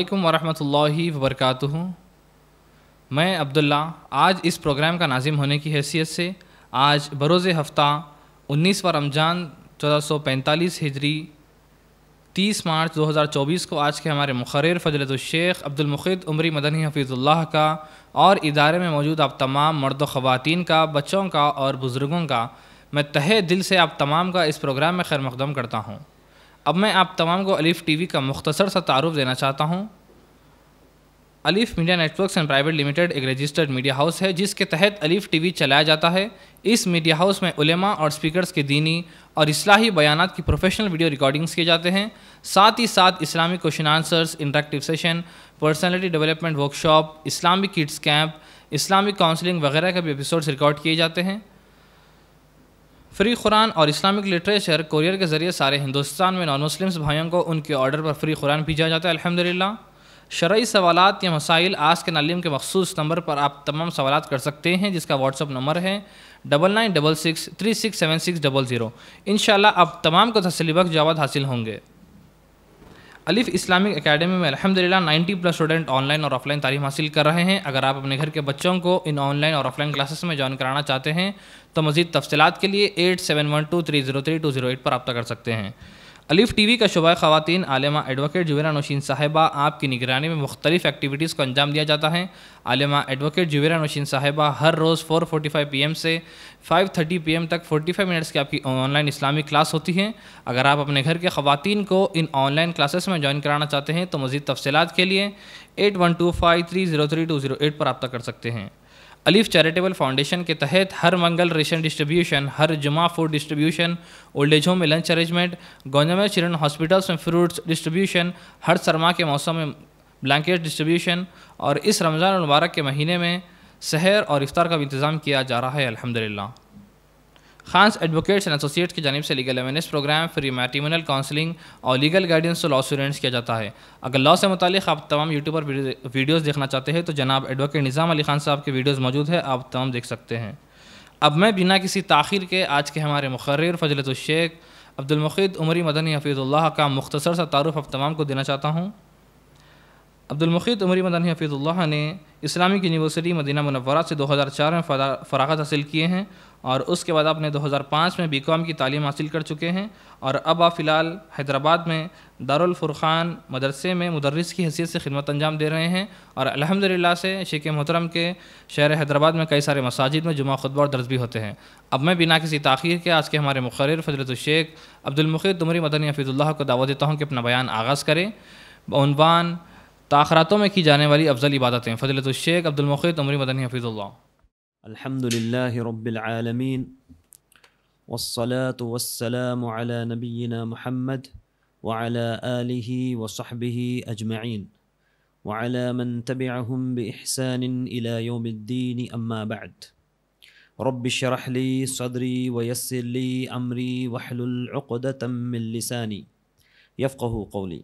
अल्लाम वरहमतुल्लाहि वबरकत मैं अब्दुल्ला आज इस प्रोग्राम का नाजिम होने की हैसियत से आज बरोज़ हफ़्ता उन्नीसवा रमज़ान 1445 हिजरी 30 मार्च 2024 को आज के हमारे मुखर फजलतुलशेख अब्दुलमुखद उमरी मदनी हफीज़ुल्लाह का और इदारे में मौजूद आप तमाम मर्द ख़वान का बच्चों का और बुज़ुर्गों का मैं तहे दिल से आप तमाम का इस प्रोग्राम में खैर मकदम करता हूँ अब मैं आप तमाम को अलीफ वी का मुख्तसर सा तारुफ देना चाहता हूँ Alif media networks and private limited एक रजिस्टर्ड मीडिया हाउस है जिसके तहत अलीफ टीवी चलाया जाता है इस मीडिया हाउस में उलेमा और स्पीकर्स के दीनी और असलाही बयान की प्रोफेशनल वीडियो रिकॉर्डिंग्स किए जाते हैं साथ ही साथ Islamic question answers interactive session personality development workshop Islamic kids camp Islamic counselling वगैरह के भी एपिसोड्स रिकॉर्ड किए जाते हैं फ्री कुरान और इस्लामिक लिटरेचर कोरियर के ज़रिए सारे हिंदुस्तान में नॉन मुस्लिम्स भाइयों को उनके ऑर्डर पर फ्री कुरान भेजा जाता है अल्हम्दुलिल्लाह शरई सवाल या मसाइल आज के नालिम के मखसूस नंबर पर आप तमाम सवाल कर सकते हैं जिसका व्हाट्सअप नंबर है double nine double six three six seven six double zero इन आप तमाम को तसलीबक जवाब हासिल होंगे अलिफ इस्लामिक अकेडमी में अलहमदिल्ला 90 प्लस स्टूडेंट ऑनलाइन और ऑफलाइन तालीम हासिल कर रहे हैं अगर आप अपने घर के बच्चों को इन ऑनलाइन और ऑफलाइन क्लासेस में ज्वाइन कराना चाहते हैं तो मजीद तफसलत के लिए eight seven one two three zero three two zero eight पर रब्ता कर सकते हैं अलिफ टी वी का शुबा ख़वान आलमा एडवोकेट जुवेरा नौशीन साहिबा आपकी निगरानी में मुख्तलिफ एक्टिविटीज़ को अंजाम दिया जाता है आलमा एडवोकेट जुवेरा नौशीन साहिबा हर रोज़ four forty five p m से फाइव थर्टी पी एम तक फोर्टी फाइव मिनट्स की आपकी ऑनलाइन इस्लामिक क्लास होती है अगर आप अपने घर के ख़ातन को इन ऑनलाइन क्लासेस में ज्वाइन कराना चाहते हैं तो मज़ीद तफसलत के लिए eight one two five three zero three two zero eight पर रब्ता कर सकते हैं अलीफ चैरिटेबल फाउंडेशन के तहत हर मंगल रेशन डिस्ट्रीब्यूशन हर जुमा food distribution old age home में लंच अरेंजमेंट गौजमा चिल्ड्रन हॉस्पिटल्स में फ्रूट्स डिस्ट्रीब्यूशन हर सरमा के मौसम में ब्लैंकेट डिस्ट्रीब्यूशन और इस रमज़ान मुबारक के महीने में शहर और इफ्तार का भी इंतज़ाम किया जा रहा है अलहमदिल्ला खास एडवोकेट्स एंड एसोसिएट्स की जानब से legal awareness programme free matrimonial counselling और लीगल गाइडेंस तो लॉ स्टूडेंट्स किया जाता है अगर लॉ से मुतालिक आप तमाम यूट्यूब पर वीडियोज़ देखना चाहते हैं तो जनाब एडवोकेट निज़ाम अली खान साहब के वीडियोज़ मौजूद है आप तमाम देख सकते हैं अब मैं बिना किसी ताखिर के आज के हमारे मुखर फजलतुलशेख अब्दुलमक़ीद उमरी मदनी हफीज़ुल्लाह का मुख्तसर सा तारफ़ आप तमाम को देना चाहता हूँ अब्दुलमक़ीद उमरी मदनी हफीज़ुल्लाह ने इस्लामिक यूनिवर्सिटी मदीना मनवरा से 2004 में फ़रागत हासिल किए हैं और उसके बाद आपने 2005 में बीकॉम की तालीम हासिल कर चुके हैं और अब आप फ़िलहाल हैदराबाद में दारुल फुरखान मदरसे में मदरस की हैसियत से खिदमत अंजाम दे रहे हैं और अल्हम्दुलिल्लाह से शेख मोहतरम के शहर हैदराबाद में कई सारे मसाजिद में जुमा खुतबा और दर्ज भी होते हैं अब मैं बिना किसी तखीर के आज के हमारे मुखर शेख़ अब्दुलमखीर तुमरी मदनी हफीज़ुल्लाह को दावा देता हूँ कि अपना बयान आगाज़ करें बनवान तखरातों में की जाने वाली अफजल इबादतें शेख अब्दुलमखीर तुमरी मदनी हफीज़ुल्ला الحمد لله رب العالمين والصلاة والسلام على نبينا محمد وعلى آله وصحبه أجمعين وعلى من تبعهم بإحسان إلى يوم الدين أما بعد رب اشرح لي صدري ويسر لي أمري واحلل عقدة من لساني يفقه قولي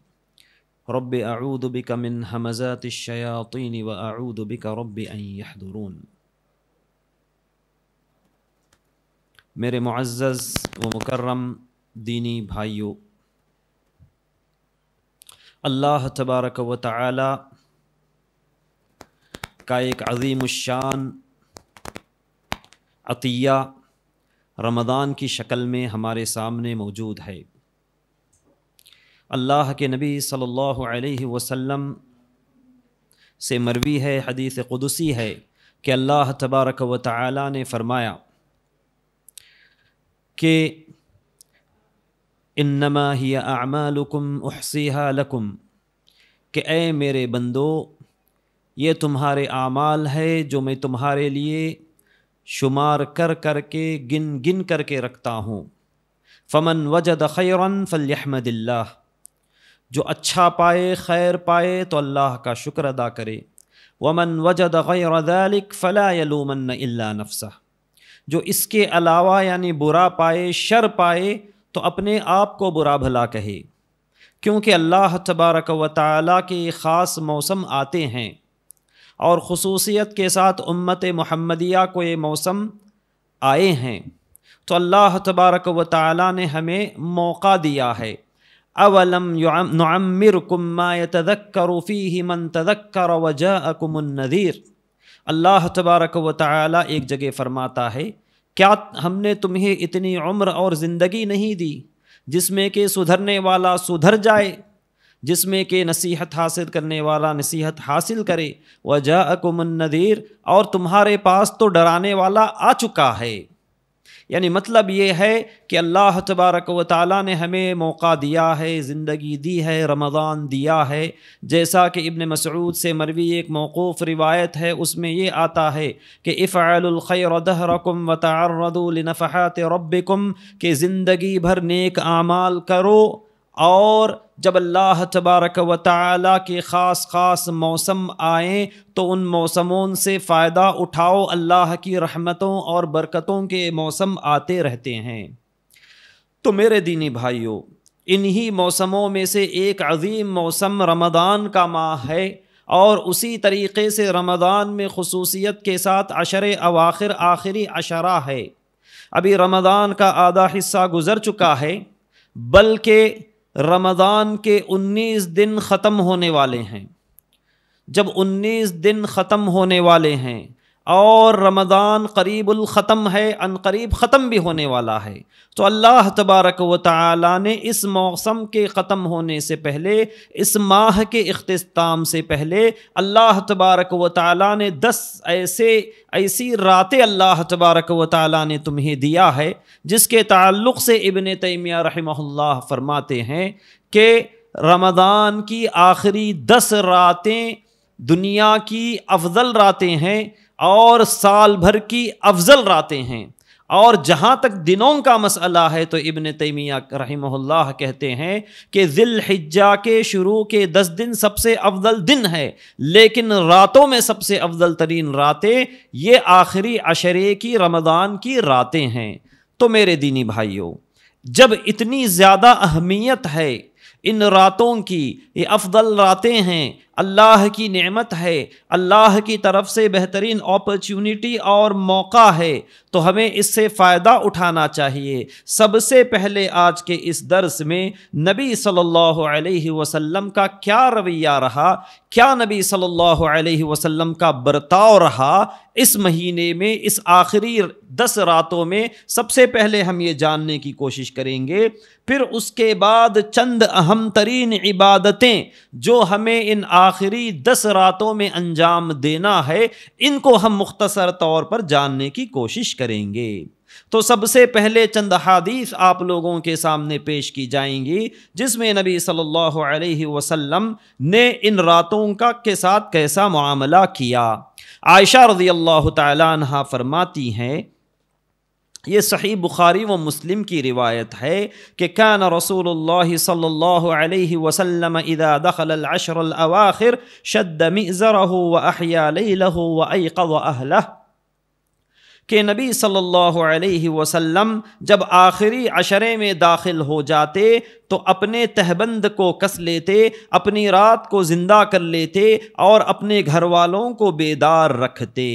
رب أعوذ بك من همزات الشياطين وأعوذ بك رب أن يحضرون मेरे मुआज़ व मुकर्रम दीनी भाइयों अल्लाह तबारक व ताला का एक अजीम शान अतिया रमदान की शक्ल में हमारे सामने मौजूद है अल्लाह के नबी सल्लल्लाहु अलैहि वसल्लम से मरवी है हदीस कुदसी है कि अल्लाह तबारक व ताली ने फ़रमाया कि इन्नमा ही लकुम उहसीहा लकुम कि ए मेरे बंदो ये तुम्हारे आमाल है जो मैं तुम्हारे लिए शुमार कर कर के गिन गिन कर के रखता हूँ फ़मन वजद खैरन फ़लहमदिल्ला जो अच्छा पाए खैर पाए तो अल्लाह का शुक्र अदा करे वमन वजद गैरदालिक फ़ला अल्ला नफसा जो इसके अलावा यानी बुरा पाए शर पाए तो अपने आप को बुरा भला कहे क्योंकि अल्लाह तबारक व ताली के ख़ास मौसम आते हैं और खसूसियत के साथ उम्मत महमदिया को ये मौसम आए हैं तो अल्लाह तबारक व ताली ने हमें मौका दिया है अवलम नमर कुम्मा तदक्कर फ़ी मन तदक्कर वजह नज़ीर अल्लाह तबारक व ताली एक जगह फरमाता है क्या हमने तुम्हें इतनी उम्र और ज़िंदगी नहीं दी जिसमें कि सुधरने वाला सुधर जाए जिसमें कि नसीहत हासिल करने वाला नसीहत हासिल करे वजह अकुमन नदीर और तुम्हारे पास तो डराने वाला आ चुका है यानी मतलब ये है कि अल्लाह तबारक व ताली ने हमें मौका दिया है ज़िंदगी दी है रमज़ान दिया है जैसा कि इबन मसरूद से मरवी एक मौकूफ़ रिवायत है उसमें ये आता है कि फ़ालख़ैर दहरकम व तारदुलनफ़ात रबकम के ज़िंदगी भर नेक आमाल करो और जब अल्लाह तबारक व ताली के ख़ास ख़ास मौसम आए तो उन मौसमों से फ़ायदा उठाओ अल्लाह की रहमतों और बरकतों के मौसम आते रहते हैं तो मेरे दीनी भाइयों इन्हीं मौसमों में से एक अजीम मौसम रमदान का माह है और उसी तरीके से रमदान में खसूसियत के साथ अशर अवाखिर आखिरी अशरा है अभी रमदान का आधा हिस्सा गुज़र चुका है बल्कि रमज़ान के 19 दिन ख़त्म होने वाले हैं जब 19 दिन ख़त्म होने वाले हैं और रमज़ान करीबुल ख़त्म है अन करीब ख़त्म भी होने वाला है तो अल्लाह तबारक व ताली ने इस मौसम के ख़त्म होने से पहले इस माह के अख्ताम से पहले अल्लाह तबारक व ताली ने दस ऐसे ऐसी रातें अल्लाह तबारक व ताली ने तुम्हें दिया है जिसके ताल्लुक़ से इबन तैमिया रहमल्ला फरमाते हैं कि रमज़ान की आखिरी दस रातें दुनिया की अफजल रातें हैं और साल भर की अफजल रातें हैं और जहाँ तक दिनों का मसला है तो इबन तैमिया रही कहते हैं कि ज़िलहिज़ा के शुरू के दस दिन सबसे अफजल दिन है लेकिन रातों में सबसे अफजल तरीन रातें ये आखिरी अशरे की रमदान की रातें हैं तो मेरे दीनी भाइयों जब इतनी ज़्यादा अहमियत है इन रातों की ये अफजल रातें हैं अल्लाह की नेमत है अल्लाह की तरफ से बेहतरीन अपॉर्चुनिटी और मौका है तो हमें इससे फ़ायदा उठाना चाहिए सबसे पहले आज के इस दर्स में नबी सल्लल्लाहु अलैहि वसल्लम का क्या रवैया रहा क्या नबी सल्लल्लाहु अलैहि वसल्लम का बर्ताव रहा इस महीने में इस आखिरी दस रातों में सबसे पहले हम ये जानने की कोशिश करेंगे फिर उसके बाद चंद अहम तरीन इबादतें जो हमें इन आ आखिरी दस रातों में अंजाम देना है इनको हम मुख्तसर तौर पर जानने की कोशिश करेंगे तो सबसे पहले चंद हादीस आप लोगों के सामने पेश की जाएंगी जिसमें नबी सल्लल्लाहु अलैहि वसल्लम ने इन रातों का के साथ कैसा मामला किया आयशा रजी अल्लाह तहा फरमाती हैं ये सही बुखारी व मुस्लिम की रिवायत है कि कान रसूल सल्ला के नबी सल्लल्लाहु अलैहि वसल्लम जब आखिरी अशरे में दाखिल हो जाते तो अपने तहबंद को कस लेते अपनी रात को ज़िंदा कर लेते और अपने घर वालों को बेदार रखते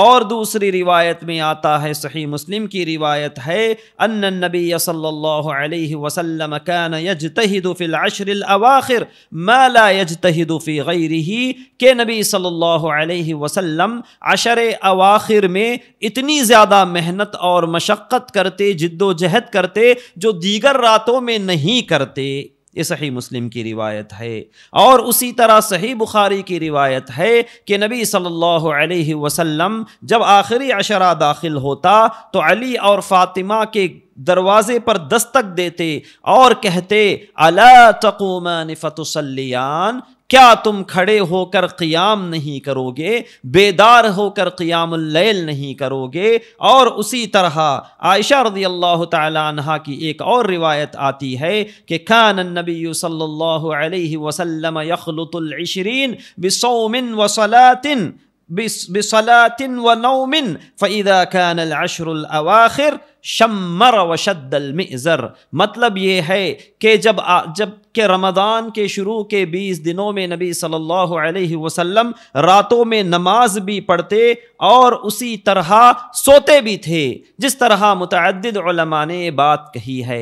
और दूसरी रिवायत में आता है सही मुस्लिम की रिवायत है अन नबी सल्लल्लाहु अलैहि वसल्लम कान यजतहिदु फिल अशरिल अवाखिर मा ला यजतहिदु फी गैरिही के नबी सल्लल्लाहु अलैहि वसल्लम अशर अवाखिर में इतनी ज़्यादा मेहनत और मशक्क़त करते जिद्दोजहद करते जो दीगर रातों में नहीं नहीं करते ये सही मुस्लिम की रिवायत है और उसी तरह सही बुखारी की रिवायत है कि नबी सल्लल्लाहु अलैहि वसल्लम जब आखिरी अशरा दाखिल होता तो अली और फ़ातिमा के दरवाजे पर दस्तक देते और कहते अला तकुमा निफतुसलियान क्या तुम खड़े होकर क़ियाम नहीं करोगे बेदार होकर क़ियामैल नहीं करोगे और उसी तरह आयशा रदी अल्लाह तहा की एक और रिवायत आती है कि खान नबी सल्ला वसलम यखलतुलशरीन बिसोमिन वसलातिन बिसलातिन व नौमिन फ़ैदा कान अशरवाखिर शमर वशद्दल मिज़र मतलब ये है कि जब आ, जब कि रमज़ान के शुरू के बीस दिनों में नबी सल्लल्लाहु अलैहि वसल्लम रातों में नमाज भी पढ़ते और उसी तरह सोते भी थे जिस तरह मुतद ने बात कही है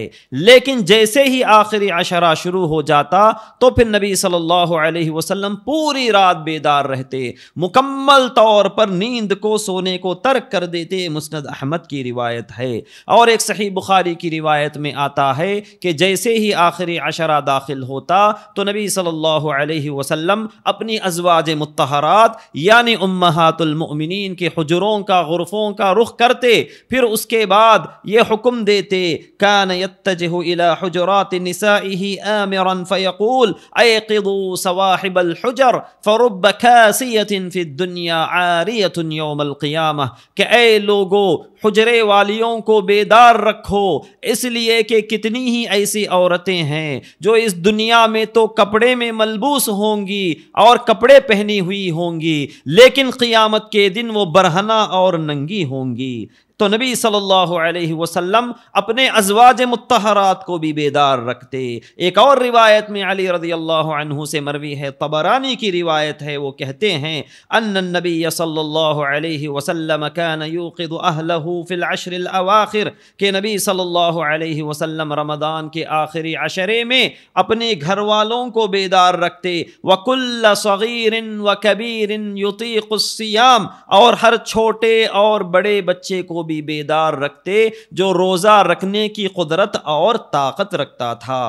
लेकिन जैसे ही आखिरी अशरा शुरू हो जाता तो फिर नबी सल्लल्लाहु अलैहि वसल्लम पूरी रात बेदार रहते मुकम्मल तौर पर नींद को सोने को तर्क कर देते मुस्नद अहमद की रिवायत है और एक सही बुखारी की रिवायत में आता है कि जैसे ही आखिरी अशरा दाखिल दाखिल होता तो नबी सल्लल्लाहु अलैहि वसल्लम अपनी अजवाज मतहरात यानि उम्महातुलमिन के हजरों का गुरफ़ों का रुख करते फिर उसके बाद ये हुक्म देते कान यतजहरात नसामरन फ़यकूल अक़ू सवाहिबलहजर फ़रुब खैसियतिन फ़िदुनिया आरियतन योमल क़ियाम के ए लोगो हजरे वालियों को बेदार रखो इसलिए कि कितनी ही ऐसी औरतें हैं जो इस दुनिया में तो कपड़े में मलबूस होंगी और कपड़े पहनी हुई होंगी लेकिन क़ियामत के दिन वो बरहना और नंगी होंगी तो नबी सल्लल्लाहु अलैहि वसल्लम अपने अजवाज मतहरात को भी बेदार रखते एक और रिवायत में अली रदी अल्लाह से मरवी है तबरानी की रिवायत है वो कहते हैं अन्न नबी सल्लल्लाहु अलैहि वसल्लम कान यूक़िद अहलहू फ़िल अशरिल अवाखिर के नबी सल्लल्लाहु अलैहि वसल्लम रमदान के आखिरी अशरे में अपने घर वालों को बेदार रखते वकुल्ल सग़ीर व कबीर युतीक़्सियाम और हर छोटे और बड़े बच्चे को भी बेदार रखते जो रोज़ा रखने की कुदरत और ताकत रखता था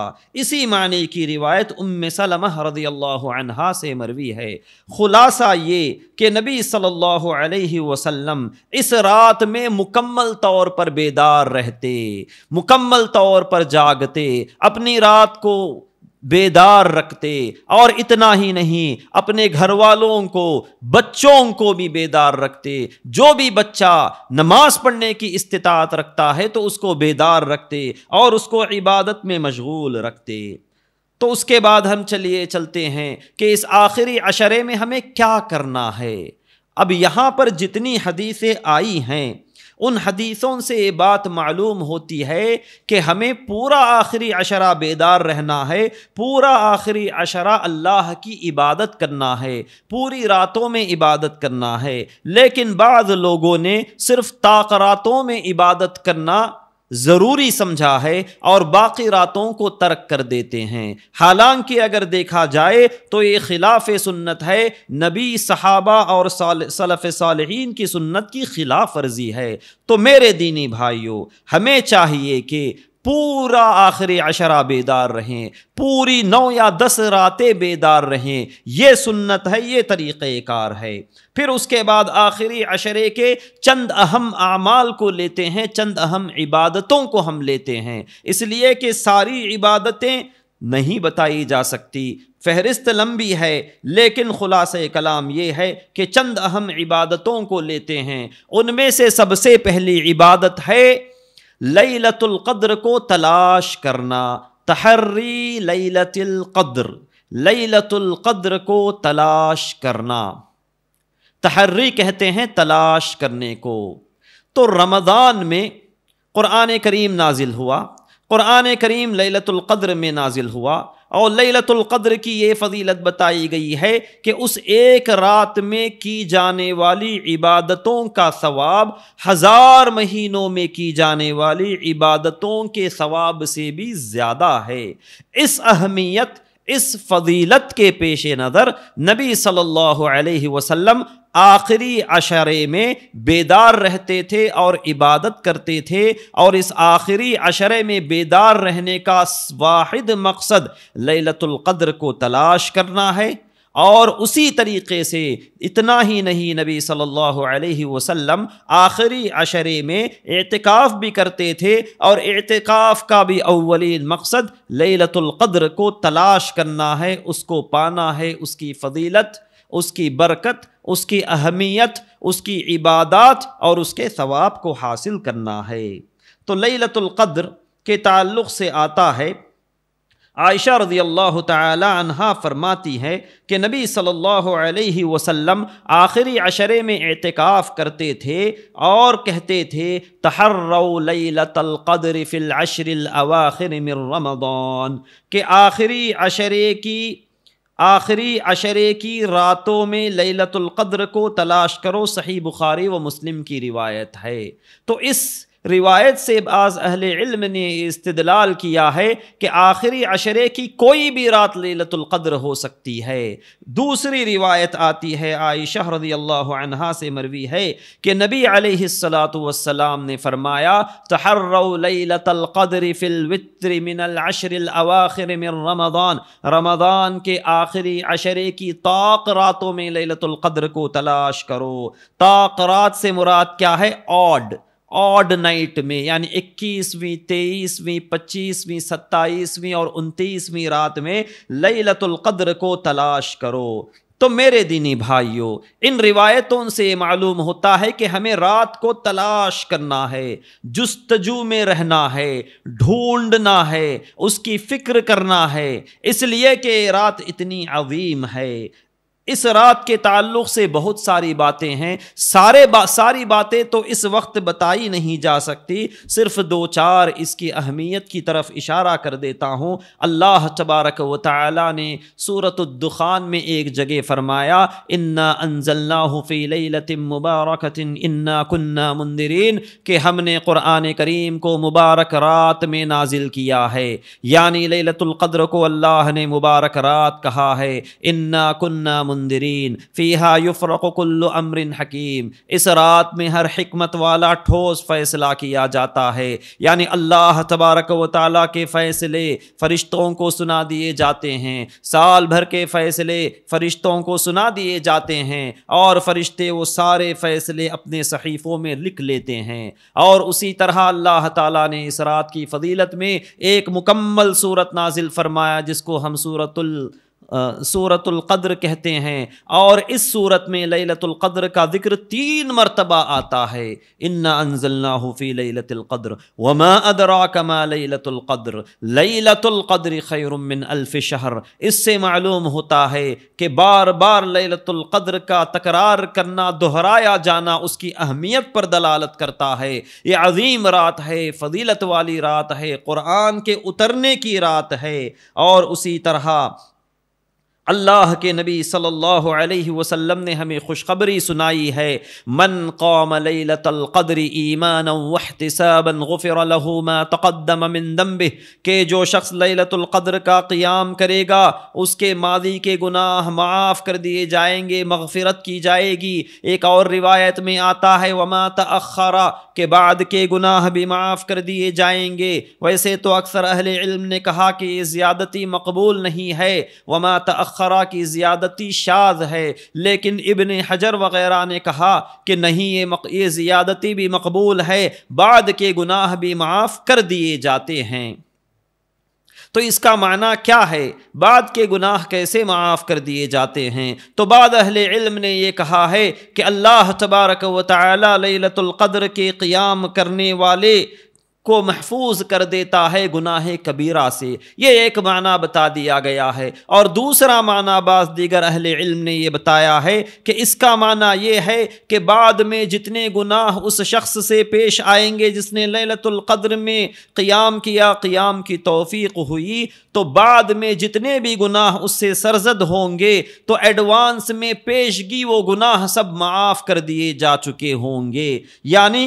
इसी मानी की रिवायत उम सलम रदी अल्लाह से मरवी है खुलासा ये कि नबी सल्लल्लाहु अलैहि वसल्लम इस रात में मुकम्मल तौर पर बेदार रहते मुकम्मल तौर पर जागते अपनी रात को बेदार रखते और इतना ही नहीं अपने घर वालों को बच्चों को भी बेदार रखते जो भी बच्चा नमाज पढ़ने की इस्तात रखता है तो उसको बेदार रखते और उसको इबादत में मशगूल रखते तो उसके बाद हम चलिए चलते हैं कि इस आखिरी अशरे में हमें क्या करना है अब यहाँ पर जितनी हदीसें आई हैं उन हदीसों से ये बात मालूम होती है कि हमें पूरा आखिरी अशरा बेदार रहना है पूरा आखिरी अशरा अल्लाह की इबादत करना है पूरी रातों में इबादत करना है लेकिन बाद लोगों ने सिर्फ़ ताकरातों में इबादत करना ज़रूरी समझा है और बाकी रातों को तर्क कर देते हैं हालांकि अगर देखा जाए तो ये खिलाफ सुन्नत है नबी सहाबा और सलफ़ सालहीन की सुन्नत की खिलाफ वर्जी है तो मेरे दीनी भाइयों हमें चाहिए कि पूरा आखिरी अशरा बेदार रहें पूरी नौ या दस रातें बेदार रहें ये सुन्नत है ये तरीक़ार है फिर उसके बाद आखिरी अशरे के चंद अहम आमाल को लेते हैं चंद अहम इबादतों को हम लेते हैं इसलिए कि सारी इबादतें नहीं बताई जा सकती फहरिस्त लंबी है लेकिन ख़ुलास कलाम ये है कि चंद अहम इबादतों को लेते हैं उनमें से सबसे पहली इबादत है लई लतुल्क़द्र को तलाश करना तहर्री लई लतुल्क़द्र लई लतुल्क़द्र को तलाश करना तहर्री कहते हैं तलाश करने को तो रमज़ान में क़ुरान करीम नाजिल हुआ क़ुरान करीम लतुल्क़द्र में नाजिल हुआ और कद्र की ये फजीलत बताई गई है कि उस एक रात में की जाने वाली इबादतों का सवाब हज़ार महीनों में की जाने वाली इबादतों के सवाब से भी ज़्यादा है इस अहमियत इस फजीलत के पेश नज़र नबी सल्लल्लाहु अलैहि वसल्लम आखिरी अशरे में बेदार रहते थे और इबादत करते थे और इस आखिरी अशरे में बेदार रहने का वाहिद मकसद ललतुल्क़द्र को तलाश करना है और उसी तरीके से इतना ही नहीं नबी सल्लल्लाहु अलैहि वसल्लम आखिरी अशरे में एतकाफ़ भी करते थे और एतकाफ़ का भी अव्वलीन मकसद लतुल्क़द्र को तलाश करना है उसको पाना है उसकी फजीलत उसकी बरकत उसकी अहमियत उसकी इबादत और उसके सवाब को हासिल करना है तो लतुल्क़द्र के ताल्लुक़ से आता है आयशा रजी अल्लाह तहा फरमाती है कि नबी सल्लल्लाहु अलैहि वसल्लम आखिरी अशरे में एतकाफ़ करते थे और कहते थे तहर्रतलक़द्र फ़िल अशरिल अवाखिर मिर रमदान के आखिरी अशरे की आखिरी अशरे की रातों में ललतुल्क़द्र को तलाश करो सही बुखारी व मुस्लिम की रिवायत है तो इस रिवायत से बाज़ अहल इल्म ने इस्तदलाल किया है कि आखिरी अशरे की कोई भी रात लतुल्क़द्र हो सकती है दूसरी रिवायत आती है आयशा रदी अल्लाह से मरवी है कि नबी आलतम ने फरमाया तहर्रतलक़द्र फ़िलवित्र मिनलशरवाखिर मिन रमदान रमदान के आखिरी अशरे की ताक रातों में लतुल्क़द्र को तलाश करो ताक रात से मुराद क्या है ऑड ऑड नाइट में यानी इक्कीसवीं तेईसवीं पच्चीसवीं सत्ताईसवीं और उनतीसवीं रात में लैलतुल कद्र को तलाश करो तो मेरे दीनी भाइयों इन रिवायतों से मालूम होता है कि हमें रात को तलाश करना है जस्तजू में रहना है ढूंढना है उसकी फ़िक्र करना है इसलिए कि रात इतनी अवीम है इस रात के ताल्लुक़ से बहुत सारी बातें हैं सारे बा, सारी बातें तो इस वक्त बताई नहीं जा सकती सिर्फ दो चार इसकी अहमियत की तरफ इशारा कर देता हूँ अल्लाह तबारक व ताली ने दुखान में एक जगह फरमाया इन्ना अनजल्ला फ़ी लतिम मुबारक इन्ना कुन्ना मंदिरीन के हमने क़ुरान करीम को मुबारक रात में नाजिल किया है यानी लतुल्क़द्र को अल्लाह ने मुबारक रात कहा है इन्ना कुन्ना मुंदरीन फ़ीहा युफ़रकुल्लु अमरिन हकीम इस रात में हर हमत वाला ठोस फ़ैसला किया जाता है यानि अल्लाह तबारक व ताली के फ़ैसले फ़रिश्तों को सुना दिए जाते हैं साल भर के फ़ैसले फ़रिश्तों को सुना दिए जाते हैं और फ़रिश्ते वो सारे फ़ैसले अपने सहीफ़ों में लिख लेते हैं और उसी तरह अल्लाह ताला ने इस रात की फजीलत में एक मुकम्मल सूरत नाजिल फरमाया जिसको हम सूरतुल सूरतुल क़द्र कहते हैं और इस सूरत में लैलतुल क़द्र का ज़िक्र तीन मरतबा आता है इन्ना अनजल्ला हफ़ी लैलतुल क़द्र वमा अदरा कमा लैलतुल क़द्र लैलतुल क़द्र खैरमिन अल्फ़ शहर इससे मालूम होता है कि बार बार लैलतुल क़द्र का तकरार करना दोहराया जाना उसकी अहमियत पर दलालत करता है ये अजीम रात है फजीलत वाली रात है क़ुरान के उतरने की रात है और उसी तरह अल्लाह के नबी सल्लल्लाहु अलैहि वसल्लम ने हमें खुशखबरी सुनाई है मन कौम लतलक़द्र ईमान वहतसाबन तक़दम मिन दम्बे के जो शख्स लतलक़द्र का क़याम करेगा उसके माजी के गुनाह माफ़ कर दिए जाएंगे मगफ़रत की जाएगी एक और रिवायत में आता है वमा तखरा के बाद के गुनाह भी माफ़ कर दिए जाएंगे वैसे तो अक्सर अहिल इल्म ने कहा कि ये ज़्यादती मकबूल नहीं है वमा तख मसखरा की ज़्यादती शाज है लेकिन इबन हजर वगैरह ने कहा कि नहीं ये मक, ये ज़्यादती भी मकबूल है बाद के गुनाह भी माफ़ कर दिए जाते हैं तो इसका माना क्या है बाद के गुनाह कैसे माफ़ कर दिए जाते हैं तो बाद अहले इल्म ने यह कहा है कि अल्लाह तबारक व ताली लतुल्क़द्र के क़ियाम करने वाले को महफूज कर देता है गुनाह कबीरा से ये एक माना बता दिया गया है और दूसरा माना बाज दीगर अहल इल्म ने यह बताया है कि इसका माना यह है कि बाद में जितने गुनाह उस शख्स से पेश आएंगे जिसने ललतुल्क़द्र में क़याम किया क़ियाम की तोफ़ी हुई तो बाद में जितने भी गुनाह उससे सरजद होंगे तो एडवांस में पेशगी वो गुनाह सब माफ़ कर दिए जा चुके होंगे यानी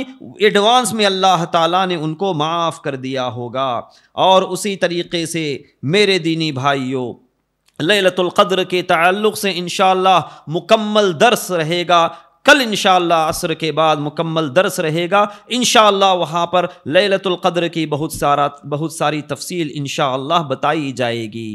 एडवांस में अल्लाह ताला ने उनको माफ़ कर दिया होगा और उसी तरीके से मेरे दीनी भाइयों लतुल्क़द्र के ताल्लुक़ से इन मुकम्मल दर्स रहेगा कल इन असर के बाद मुकम्मल दर्स रहेगा इन वहाँ पर लतुल्क़द्र की बहुत सारा बहुत सारी तफसील इन बताई जाएगी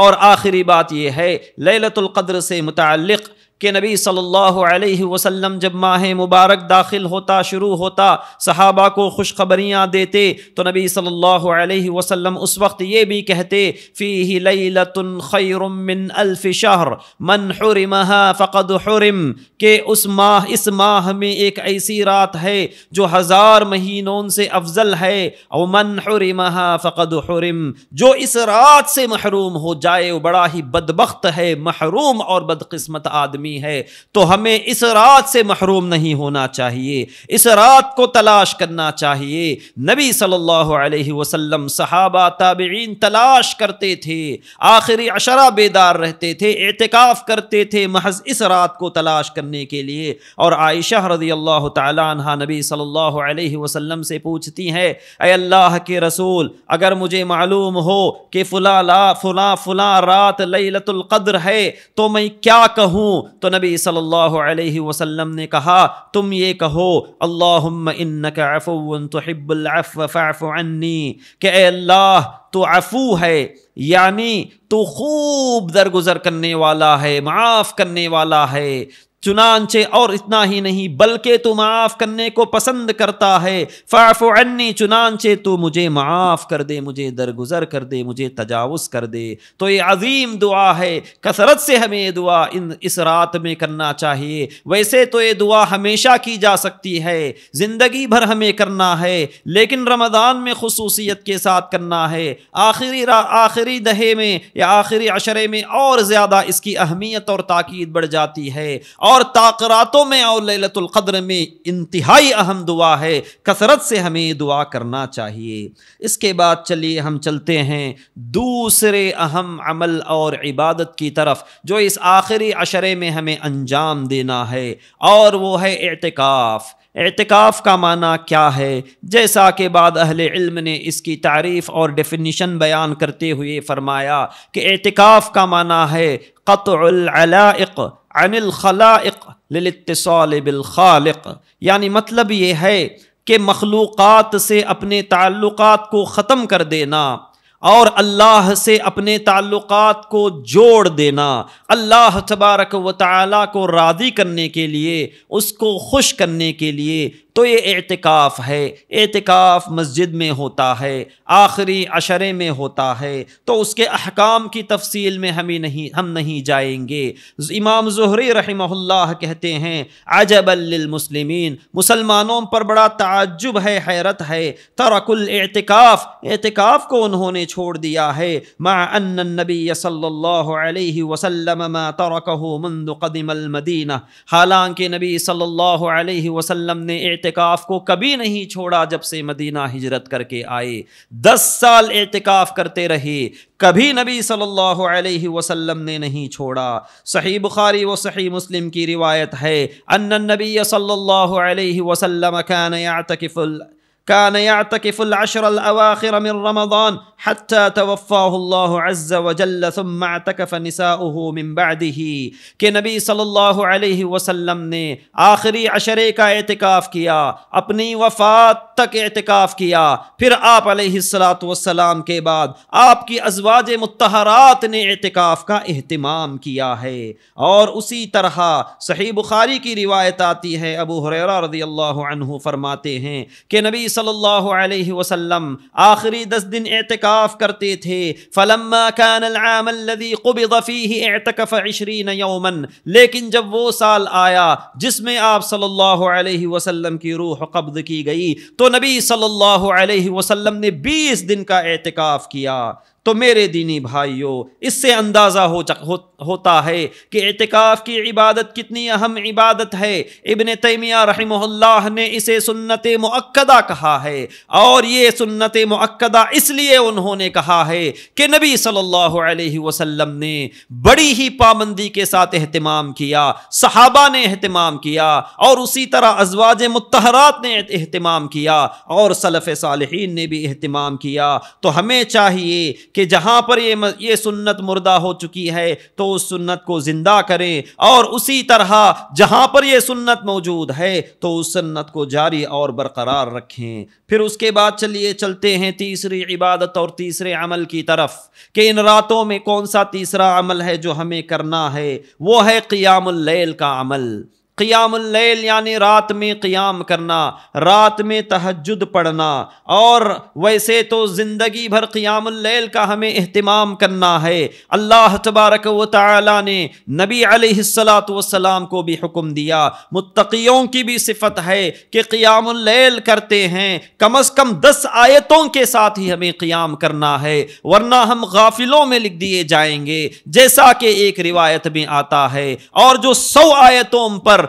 और आखिरी बात यह है लतुल्क़द्र से मुतक़ कि नबी सल्लल्लाहु अलैहि वसल्लम जब माह मुबारक दाखिल होता शुरू होता सहाबा को खुशखबरियाँ देते तो नबी सल्लल्लाहु अलैहि वसल्लम उस वक्त ये भी कहते फ़ी लतन खैरमिन अल्फ शहर मन हरम फ़क़द हरम के उस माह इस माह में एक ऐसी रात है जो हज़ार महीनों से अफजल है और मन हरम फ़क़द हरम जो इस रात से महरूम हो जाए वो बड़ा ही बदबख्त है महरूम और बदकस्मत आदमी कमी है तो हमें इस रात से महरूम नहीं होना चाहिए इस रात को तलाश करना चाहिए नबी सल्लल्लाहु अलैहि वसल्लम सहाबा ताबीन तलाश करते थे आखिरी अशरा बेदार रहते थे एतकाफ़ करते थे महज इस रात को तलाश करने के लिए और आयशा रजी अल्लाह तहा नबी सल्लल्लाहु अलैहि वसल्लम से पूछती हैं अल्लाह के रसूल अगर मुझे मालूम हो कि फ़ुला ला फ़ुला फ़ुला रात लतुल्क़द्र है तो मैं क्या कहूँ तो नबी सल्लल्लाहु अलैहि वसल्लम ने कहा तुम ये कहो अल्लाहुम्मा इन्नका अफ़ुव्वुन तुहिब्बुल अफ़्व अन्नी ए अल्लाह तो अफ़ू है यानी तो खूब दरगुजर करने वाला है माफ़ करने वाला है चुनानचे और इतना ही नहीं बल्कि तू माफ़ करने को पसंद करता है फ़ाफ़ अन्नी चुनानचे तू मुझे माफ़ कर दे मुझे दरगुजर कर दे मुझे तजावज़ कर दे तो ये अजीम दुआ है कसरत से हमें ये दुआ इन इस रात में करना चाहिए वैसे तो ये दुआ हमेशा की जा सकती है ज़िंदगी भर हमें करना है लेकिन रमज़ान में खसूसियत के साथ करना है आखिरी आखिरी दहे में या आखिरी अशरे में और ज़्यादा इसकी अहमियत और ताक़द बढ़ जाती है और और ताकरातों में और लतुल्क़द्र में इंतहाई अहम दुआ है कसरत से हमें दुआ करना चाहिए इसके बाद चलिए हम चलते हैं दूसरे अहम अमल और इबादत की तरफ जो इस आखिरी अशरे में हमें अंजाम देना है और वो है एहतिकाफ़ एहतिकाफ़ का माना क्या है जैसा के बाद अहले इल्म ने इसकी तारीफ़ और डेफिनीशन बयान करते हुए फ़रमाया कि एहतिकाफ़ का माना है अलाइक़ अनिल खलाक लिलतसाल बिलखालिक यानी मतलब ये है कि मखलूक़ात से अपने ताल्लुक़ को ख़त्म कर देना और अल्लाह से अपने ताल्लुक़ को जोड़ देना अल्लाह तबारक व ताली को राज़ी करने के लिए उसको खुश करने के लिए तो ये एतिकाफ़ है एतिकाफ़ मस्जिद में होता है आखिरी अशरे में होता है तो उसके अहकाम की तफसील में हम ही नहीं हम नहीं जाएंगे इमाम जहरी रहमल्ला कहते हैं अजबलमसलिमिन मुसलमानों पर बड़ा ताज्जुब है हैरत है तरकुल एतिकाफ़ एतिकाफ़ को उन्होंने छोड़ दिया है मानबी सल्ह वसलम तरक मंद कदमल मदीना हालांकि नबी सल्लल्लाहु अलैहि वसल्लम ने एत एहतिकाफ़ को कभी नहीं छोड़ा जब से मदीना हिजरत करके आए दस साल एहतिकाफ़ करते रहे कभी नबी सल्लल्लाहु अलैहि वसल्लम ने नहीं छोड़ा सही बुखारी व सही मुस्लिम की रिवायत है अन्न नबी सल्लल्लाहु अलैहि वसल्लम कान यातकिफ़ुल كان يعتكف العشر الأواخر من رمضان حتى توفاه الله عز وجل ثم اعتكف نساؤه من بعده कि नबी सल्लल्लाहु अलैहि वसल्लम ने आखिरी अशरे का एहतिकाफ किया अपनी वफात तक एहतिकाफ किया फिर आप सलाम के बाद आपकी अजवाज मतहरात ने एहतिकाफ का अहतमाम किया है और उसी तरह सही बुखारी की रिवायत आती है अबू हुररा रदी अल्लाह फरमाते हैं कि नबी सल्लल्लाहु अलैहि वसल्लम आखिरी दस दिन एतकाफ़ करते थे फ़लम्मा कानदी कुबी एतकफ़ इशरीन यौमन लेकिन जब वो साल आया जिसमें आप सल्लल्लाहु अलैहि वसल्लम की रूह कब्ज की गई तो नबी सल्लल्लाहु अलैहि वसल्लम ने बीस दिन का एतकाफ़ किया तो मेरे दीनी भाइयों इससे अंदाज़ा हो, हो होता है कि एतकाफ़ की इबादत कितनी अहम इबादत है इबन तैमिया रहमल्ला ने इसे सुन्नत मक्दा कहा है और ये सुन्नत मक्दा इसलिए उन्होंने कहा है कि नबी सल्लल्लाहु अलैहि वसल्लम ने बड़ी ही पाबंदी के साथ अहतमाम किया सहाबा ने अहतमाम किया और उसी तरह अजवाज मतहरात ने अहतमाम किया और सलफ़ सालहीन ने भी अहतमाम किया तो हमें चाहिए कि जहाँ पर ये ये सुन्नत मुर्दा हो चुकी है तो उस सुन्नत को ज़िंदा करें और उसी तरह जहाँ पर यह सुन्नत मौजूद है तो उस सुन्नत को जारी और बरकरार रखें फिर उसके बाद चलिए चलते हैं तीसरी इबादत और तीसरे अमल की तरफ कि इन रातों में कौन सा तीसरा अमल है जो हमें करना है वो है क़ियामल का अमल क़ियामल यानी रात में क़ियाम करना रात में तहजद पढ़ना और वैसे तो ज़िंदगी भर क़ियामल का हमें अहतमाम करना है अल्लाह तबारक व ताली ने नबी सलाम को भी हुक्म दिया मुतकीयों की भी सिफत है कि क़ियामल करते हैं कम अज़ कम दस आयतों के साथ ही हमें क़ियाम करना है वरना हम गाफिलों में लिख दिए जाएंगे जैसा कि एक रिवायत में आता है और जो सौ आयतों पर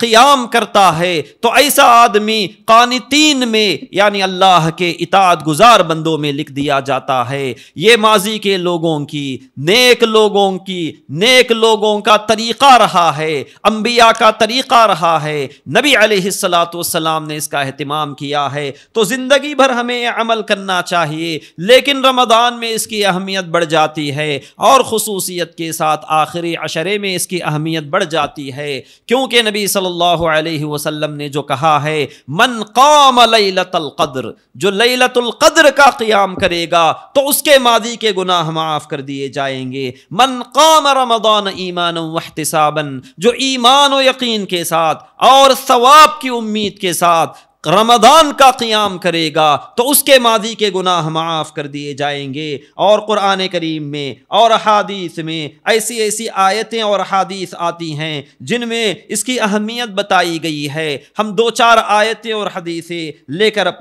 क़ियाम करता है तो ऐसा आदमी कानतीन में यानी अल्लाह के इताद गुजार बंदों में लिख दिया जाता है ये माजी के लोगों की नेक लोगों की नेक लोगों का तरीक़ा रहा है अम्बिया का तरीक़ा रहा है नबी अलैहिस्सलाम ने इसका अहतमाम किया है तो ज़िंदगी भर हमें अमल करना चाहिए लेकिन रमदान में इसकी अहमियत बढ़ जाती है और खसूसियत के साथ आखिरी अशरे में इसकी अहमियत बढ़ जाती है क्योंकि नबी सल सल्लल्लाहु अलैहि वसल्लम ने जो कहा है मन कौम लतर जो लतर का क़ियाम करेगा तो उसके मादी के गुनाह माफ़ कर दिए जाएंगे मन काम रमदान ईमान वहतसाबन जो ईमान व यकीन के साथ और सवाब की उम्मीद के साथ रमदान का क़्याम करेगा तो उसके माजी के गुनाह माफ़ कर दिए जाएंगे और क़ुरान करीम में और हादीस में ऐसी ऐसी आयतें और हादीस आती हैं जिनमें इसकी अहमियत बताई गई है हम दो चार आयतें और हदीसें लेकर अप,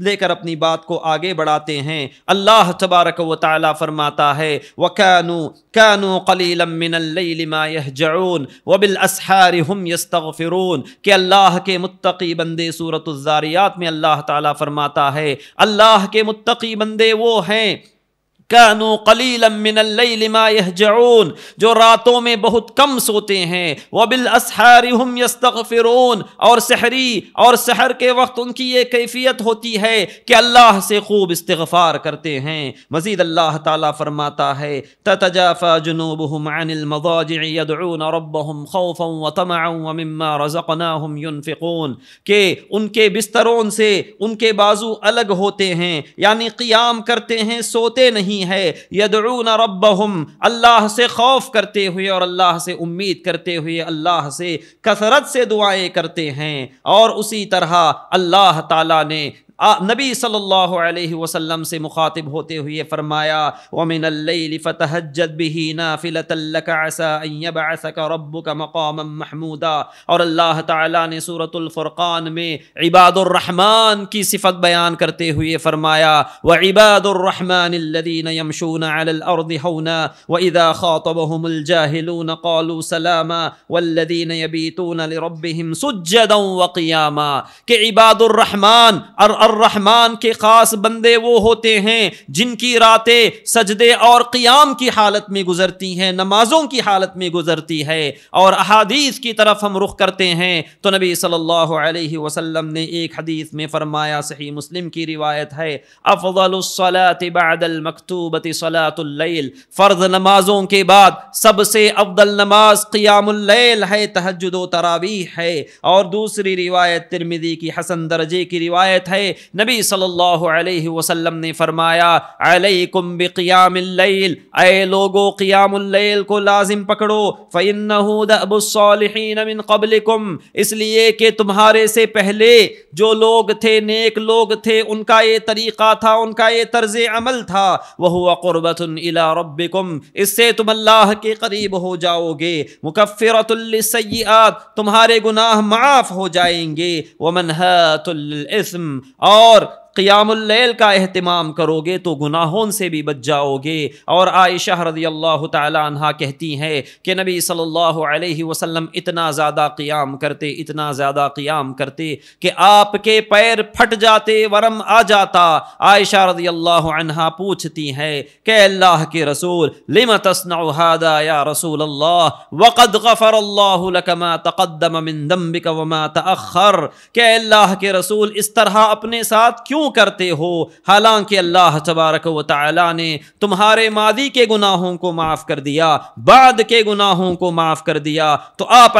लेकर अपनी बात को आगे बढ़ाते हैं अल्लाह तबारक व ताली फ़रमाता है व कैनु कानू कलीलमिनजून वबिलहार हम यस्तफ़िर के अल्लाह के मुतकी बंदे सूरत ज़ारियात में अल्लाह ताला फरमाता है अल्लाह के मुत्तकी बंदे वो हैं कानू कलीलमिनजून जो रातों में बहुत कम सोते हैं वबिल हम यस्तफ़िरून और सहरी और सहर के वक्त उनकी ये कैफियत होती है कि अल्लाह से खूब इस्तफ़ार करते हैं मज़ीद अल्लाह ताला फरमाता है ततजाफ़ा जुनूब हमजून रबम खौफ़ व तमा वम्मा रज़क़ना हम युनफ़िकून के उनके बिस्तरों से उनके बाजू अलग होते हैं यानी क़ियाम करते हैं सोते नहीं नहीं है यदरून रबहम अल्लाह से खौफ करते हुए और अल्लाह से उम्मीद करते हुए अल्लाह से कसरत से दुआएं करते हैं और उसी तरह अल्लाह ताला ने نبی صلی اللہ علیہ وسلم سے مخاطب ہوتے ہوئے فرمایا ومن الليل فتحجد به نافلة لك عسى ان يبعثك ربك مقاما محمودا اور اللہ تعالی نے سورة الفرقان میں عباد الرحمن کی صفت بیان کرتے ہوئے فرمایا وعباد الرحمن الذين يمشون على الارض هونا واذا خاطبهم الجاهلون قالوا سلاما والذين يبيتون لربهم سجدا وقياما کہ عباد الرحمن और रहमान के ख़ास बंदे वो होते हैं जिनकी रातें सजदे और क़ियाम की हालत में गुजरती हैं नमाज़ों की हालत में गुजरती है और अहादीस की तरफ हम रुख करते हैं तो नबी सल्लल्लाहु अलैहि वसल्लम ने एक हदीस में फ़रमाया सही मुस्लिम की रिवायत है अफ़लसलातबादलमकतूबत फ़र्ज़ नमाज़ों के बाद सबसे अफदल नमाज क़ियामल है तहजद तरावी है और दूसरी रिवायत तिरमिदी की हसन दर्जे की रिवायत है नबी सल्लल्लाहु अलैहि वसल्लम ने फरमाया अलैकुम बिक़ियामिल्लैल अय लोगो क़ियामुल्लैल को लाजिम पकड़ो फ़इन्नहु दअबुस्सालिहीन मिन क़ब्लिकुम इसलिए कि तुम्हारे से पहले जो लोग थे नेक लोग थे उनका ये तरीक़ा था उनका ये तर्ज अमल था वह हुआ क़ुरबतुन इला रब्बिकुम इससे तुम अल्लाह के करीब हो जाओगे मुकफ़रतुल्लिसय्यिआत तुम्हारे गुनाह माफ़ हो जाएंगे वमन वमनहतुल्इस्म और क़ियामल का अहतमाम करोगे तो गुनाहों से भी बच जाओगे और आयशा रदी अल्लाह तहा कहती हैं कि नबी सल्लल्लाहु अलैहि वसल्लम इतना ज़्यादा क़ियाम करते इतना ज़्यादा क़ियाम करते कि आपके पैर फट जाते वरम आ जाता आयशा रदी अल्लाह पूछती हैं कि अल्लाह के रसूल लिम तसनादा या रसूल अल्लाह वक़द गफ़र अल्लाकमा तक़दम मिन दम्बिक वमा तखर के अल्लाह के रसूल इस तरह अपने साथ क्यों क्यों करते हो हालांकि अल्लाह तबारक व ने तुम्हारे मादी के गुनाहों को माफ़ कर दिया बाद के गुनाहों को माफ़ कर दिया तो आप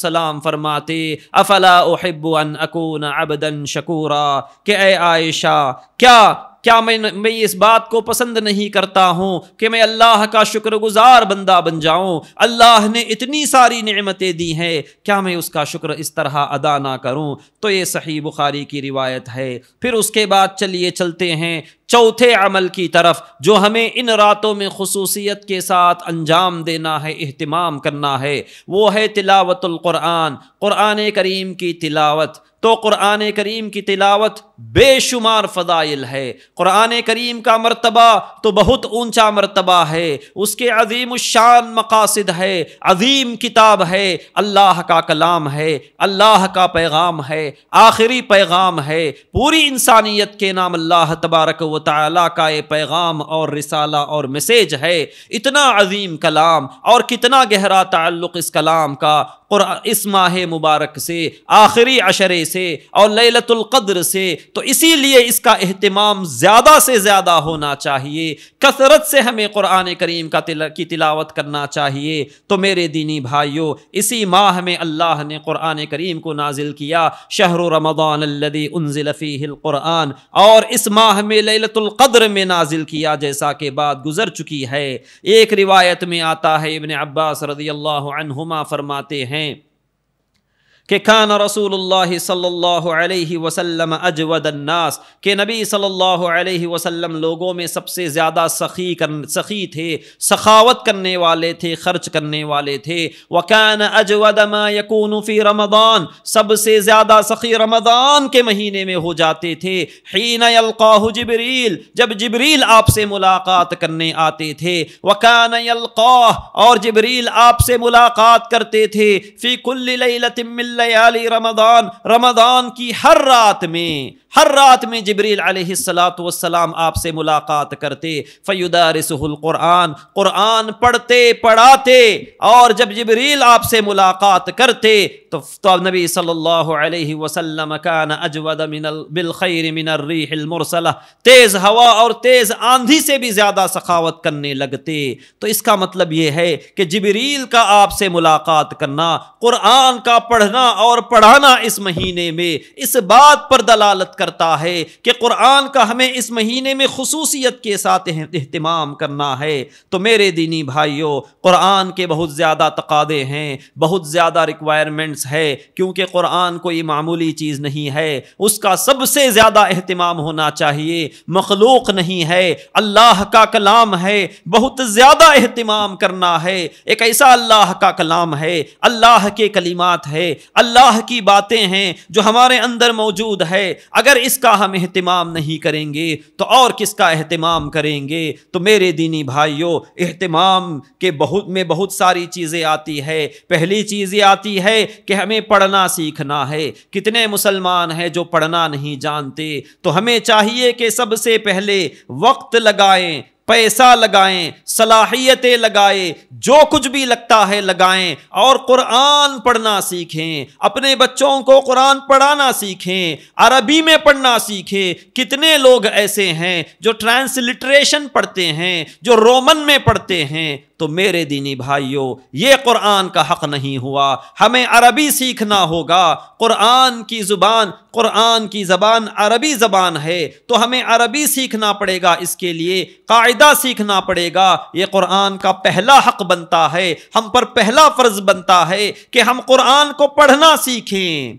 सलाम फरमाते अफला अकून अबदन शकूरा के आयशा क्या क्या मैं मैं इस बात को पसंद नहीं करता हूँ कि मैं अल्लाह का शुक्रगुजार बंदा बन जाऊँ अल्लाह ने इतनी सारी नमतें दी हैं क्या मैं उसका शुक्र इस तरह अदा ना करूँ तो ये सही बुखारी की रिवायत है फिर उसके बाद चलिए चलते हैं चौथे अमल की तरफ जो हमें इन रातों में खसूसियत के साथ अंजाम देना है अहतमाम करना है वो है कुरान क़ुरान करीम की तिलावत तो क़ुरान करीम की तिलावत बेशुमार फ़दाइल है क़ुरान करीम का मरतबा तो बहुत ऊंचा मरतबा है उसके अजीम शान मकासद है अजीम किताब है अल्लाह का कलाम है अल्लाह का पैगाम है आखिरी पैगाम है पूरी इंसानियत के नाम अल्लाह तबारक व तला का ये पैगाम और रिसाला और मैसेज है इतना अजीम कलाम और कितना गहरा ताल्लुक़ इस कलाम का और इस माह मुबारक से आखिरी अशरे से और ललतुल्क़द्र से तो इसीलिए इसका अहतमाम ज़्यादा से ज़्यादा होना चाहिए कसरत से हमें क़ुरान करीम का तिल, की तिलावत करना चाहिए तो मेरे दीनी भाइयों इसी माह में अल्लाह ने क़ुरान करीम को नाजिल किया शहर रमदान लदी और इस माह में ललतुल्क़द्र में नाजिल किया जैसा कि बात गुजर चुकी है एक रिवायत में आता है इबन अब्बास रदी अल्लाह फरमाते हैं Hey, कि खान रसूल सल्ला वसलम अजवदन्नास के नबी सल्लल्लाहु वसम लोगों में सबसे ज़्यादा सखी कर सखी थे सखावत करने वाले थे खर्च करने वाले थे वकान अजवदमा यकूनफ़ी रमदान सबसे ज़्यादा सखी रमदान के महीने में हो जाते थे हीन यलकाह जबरील जब जबरील आपसे मुलाकात करने आते थे वकान यलकाह और जबरील आपसे मुलाकात करते थे फ़ी कुल्ल लयाली रमदान रमदान की हर रात में हर रात में जबरील सलाम आपसे मुलाकात करते फ़युदारसुल्क़ुरान क़ुरान पढ़ते पढ़ाते और जब जबरील आपसे मुलाकात करते तो तो नबी सल्लल्लाहु अलैहि वसल्लम कान अजवद मिनल बिलखैर मिनर्रीहिलमरसला तेज़ हवा और तेज़ आंधी से भी ज़्यादा सखावत करने लगते तो इसका मतलब ये है कि जबरील का आपसे मुलाकात करना क़ुरान का पढ़ना और पढ़ाना इस महीने में इस बात पर दलालत करता है कि कुरान का हमें इस महीने में खसूसियत के साथ अहतमाम करना है तो मेरे दीनी भाइयों कुरान के बहुत ज़्यादा तकादे हैं बहुत ज़्यादा रिक्वायरमेंट्स है क्योंकि कुरान कोई मामूली चीज़ नहीं है उसका सबसे ज़्यादा अहतमाम होना चाहिए मखलूक नहीं है अल्लाह का कलाम है बहुत ज़्यादा अहतमाम करना है एक ऐसा अल्लाह का कलाम है अल्लाह के कलीमात है अल्लाह की बातें हैं जो हमारे अंदर मौजूद है अगर अगर इसका हम अहतमाम नहीं करेंगे तो और किसका अहतमाम करेंगे तो मेरे दीनी भाइयों अहतमाम के बहुत में बहुत सारी चीज़ें आती है पहली चीज़ ये आती है कि हमें पढ़ना सीखना है कितने मुसलमान हैं जो पढ़ना नहीं जानते तो हमें चाहिए कि सबसे पहले वक्त लगाएं पैसा लगाएं सलाहियतें लगाएं जो कुछ भी लगता है लगाएं और कुरान पढ़ना सीखें अपने बच्चों को कुरान पढ़ाना सीखें अरबी में पढ़ना सीखें कितने लोग ऐसे हैं जो ट्रांसलिट्रेशन पढ़ते हैं जो रोमन में पढ़ते हैं तो मेरे दीनी भाइयों ये कुरान का हक़ नहीं हुआ हमें अरबी सीखना होगा कुरान की ज़ुबान कुरान की ज़बान अरबी ज़बान है तो हमें अरबी सीखना पड़ेगा इसके लिए कायदा सीखना पड़ेगा ये कुरान का पहला हक़ बनता है हम पर पहला फ़र्ज़ बनता है कि हम कुरान को पढ़ना सीखें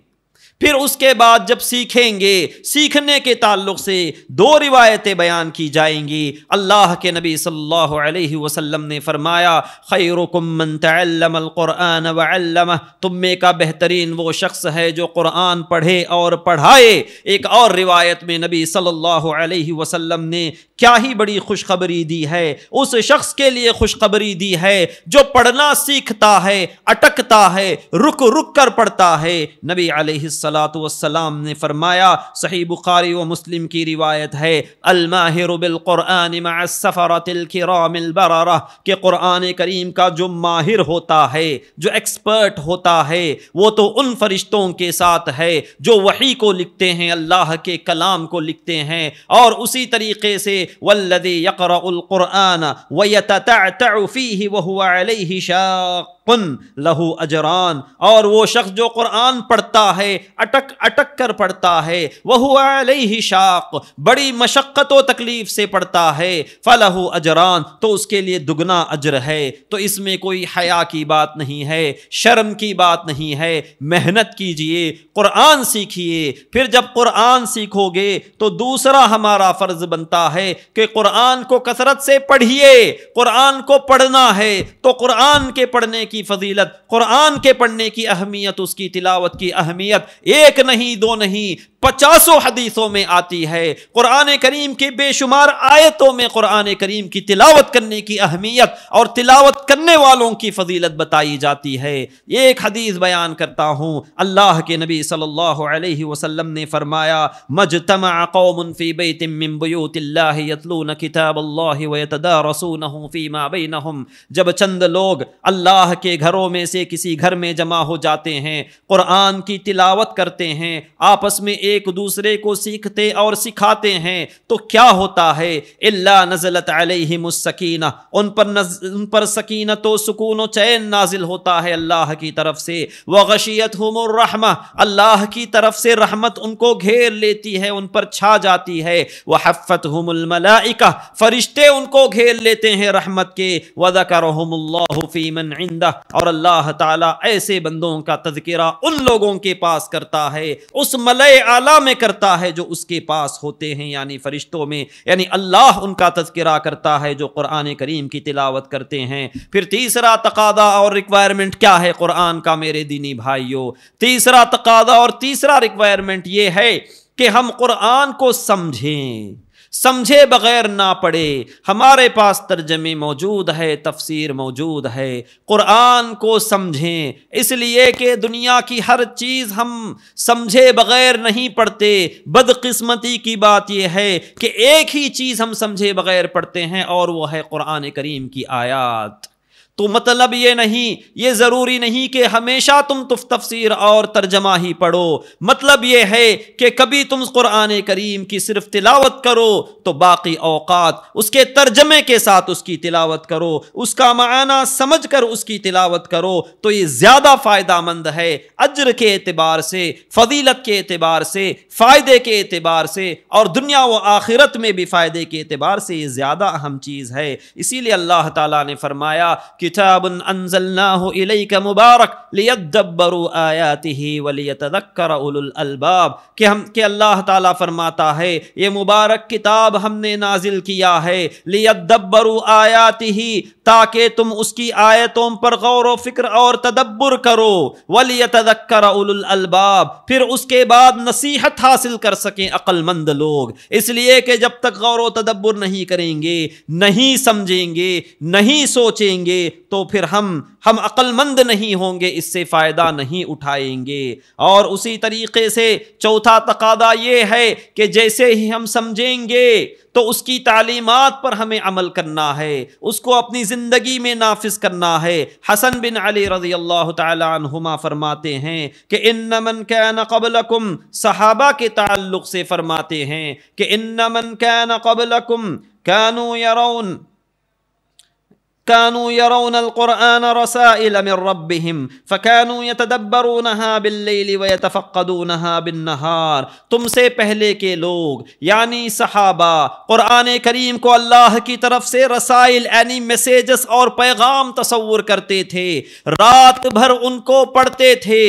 फिर उसके बाद जब सीखेंगे सीखने के ताल्लुक से दो रिवायतें बयान की जाएंगी अल्लाह के नबी सल्लल्लाहु अलैहि वसल्लम ने फरमाया खैरुकुम तल्लमक़ुरान वल्लम तुम में का बेहतरीन वो शख्स है जो कुरान पढ़े और पढ़ाए एक और रिवायत में नबी सल्लल्लाहु अलैहि वसल्लम ने क्या ही बड़ी खुशखबरी दी है उस शख्स के लिए खुशखबरी दी है जो पढ़ना सीखता है अटकता है रुक रुक कर पढ़ता है नबी अलैहि सलाम ने फरमाया सही बुखारी व मुस्लिम की रिवायत है अलमाहिरबिलकुरानफ़रतिलबरा के क़ुरान करीम का जो माहिर होता है जो एक्सपर्ट होता है वो तो उन फरिश्तों के साथ है जो वही को लिखते हैं अल्लाह के कलाम को लिखते हैं और उसी तरीके से वल्लदी यकर क़ुरान वतफ़ी वह शाक़ हक़ुन लहू अजरान और वो शख्स जो कुरान पढ़ता है अटक अटक कर पढ़ता है वह ही शाक बड़ी मशक्क़त व तकलीफ़ से पढ़ता है फ़लहू अजरान तो उसके लिए दुगना अजर है तो इसमें कोई हया की बात नहीं है शर्म की बात नहीं है मेहनत कीजिए कुरान सीखिए फिर जब कुरान सीखोगे तो दूसरा हमारा फ़र्ज़ बनता है कि कुरान को कसरत से पढ़िए कुरान को पढ़ना है तो कुरान के पढ़ने की फजीलत कुरान के पढ़ने की अहमियत उसकी तिलावत की अहमियत एक नहीं दो नहीं पचासों हदीसों में आती है कुरान करीम की बेशुमार आयतों में कुरान करीम की तिलावत करने की अहमियत और तिलावत करने वालों की फजीलत बताई जाती है एक हदीस बयान करता हूँ अल्लाह के नबी सल्लल्लाहु अलैहि वसल्लम ने फरमाया मजतम कौमफ़ी बैतमिन किताब अल्लाह वतदा रसून फ़ीमा बिन जब चंद लोग अल्लाह के घरों में से किसी घर में जमा हो जाते हैं क़ुरान की तिलावत करते हैं आपस में एक दूसरे को सीखते और सिखाते हैं तो क्या होता है इल्ला नज़लत अलहमसकीना उन पर नज उन पर सकीनत तो सुकून चैन नाजिल होता है अल्लाह की तरफ से व वशियत हमरहमा अल्लाह की तरफ से रहमत उनको घेर लेती है उन पर छा जाती है वह हफ़त हमलाइका फरिश्ते उनको घेर लेते हैं रहमत के वज़कर हमल्लाफ़ीमन इंदा और अल्लाह ताला ऐसे बंदों का तذकिरा उन लोगों के पास करता है उस मलय आला में करता है जो उसके पास होते हैं यानी फरिश्तों में यानी अल्लाह उनका तذकिरा करता है जो कुरान करीम की तिलावत करते हैं फिर तीसरा तकादा और रिक्वायरमेंट क्या है कुरान का मेरे दीनी भाइयों तीसरा तकादा और तीसरा रिक्वायरमेंट ये है कि हम कुरान को समझें समझे बगैर ना पढ़े हमारे पास तर्जमे मौजूद है तफसीर मौजूद है क़ुरान को समझें इसलिए कि दुनिया की हर चीज़ हम समझे बगैर नहीं पढ़ते बदकिस्मती की बात यह है कि एक ही चीज़ हम समझे बगैर पढ़ते हैं और वह है क़ुरान करीम की आयात तो मतलब ये नहीं ये ज़रूरी नहीं कि हमेशा तुम तुफ तफसीर और तर्जमा ही पढ़ो मतलब ये है कि कभी तुम क़ुरान करीम की सिर्फ तिलावत करो तो बाकी अवकात उसके तर्जमे के साथ उसकी तिलावत करो उसका माना समझ कर उसकी तिलावत करो तो ये ज़्यादा फ़ायदा मंद है अजर के अतबार से फजीलत के अतबार से फ़ायदे के अतबार से और दुनिया व आखिरत में भी फ़ायदे के अतबार से ये ज़्यादा अहम चीज़ है इसीलिए अल्लाह तला ने फरमाया किताब का मुबारक लियदब्बरु आयातिही वलियतदक्कर उलुल अलबाब के हम के अल्लाह ताला फरमाता है ये मुबारक किताब हमने नाजिल किया है लियदब्बरु आयातिही ताकि तुम उसकी आयतों पर गौर व फिक्र और तदब्बर करो वली तदक्कर अलबाब फिर उसके बाद नसीहत हासिल कर सकें अक्लमंद लोग इसलिए कि जब तक गौर व तदब्बर नहीं करेंगे नहीं समझेंगे नहीं सोचेंगे तो फिर हम हम अक्लमंद नहीं होंगे इससे फ़ायदा नहीं उठाएंगे और उसी तरीके से चौथा तकादा ये है कि जैसे ही हम समझेंगे तो उसकी तालीमत पर हमें अमल करना है उसको अपनी ज़िंदगी में नाफिज करना है हसन बिन अली रजी अल्लाह तुमा फरमाते हैं कि इन नमन क्या कबलकुम सहाबा के ताल्लुक़ से फरमाते हैं कि इन नमन क्या कबलकुम कानू यरौन كانوا يرون القرآن رسائل من ربهم فكانوا يتدبرونها بالليل ويتفقدونها بالنهار तुमसे पहले के लोग यानी सहाबा क़ुरान करीम को अल्लाह की तरफ से रसाइल यानी मैसेजस और पैगाम तस्वुर करते थे रात भर उनको पढ़ते थे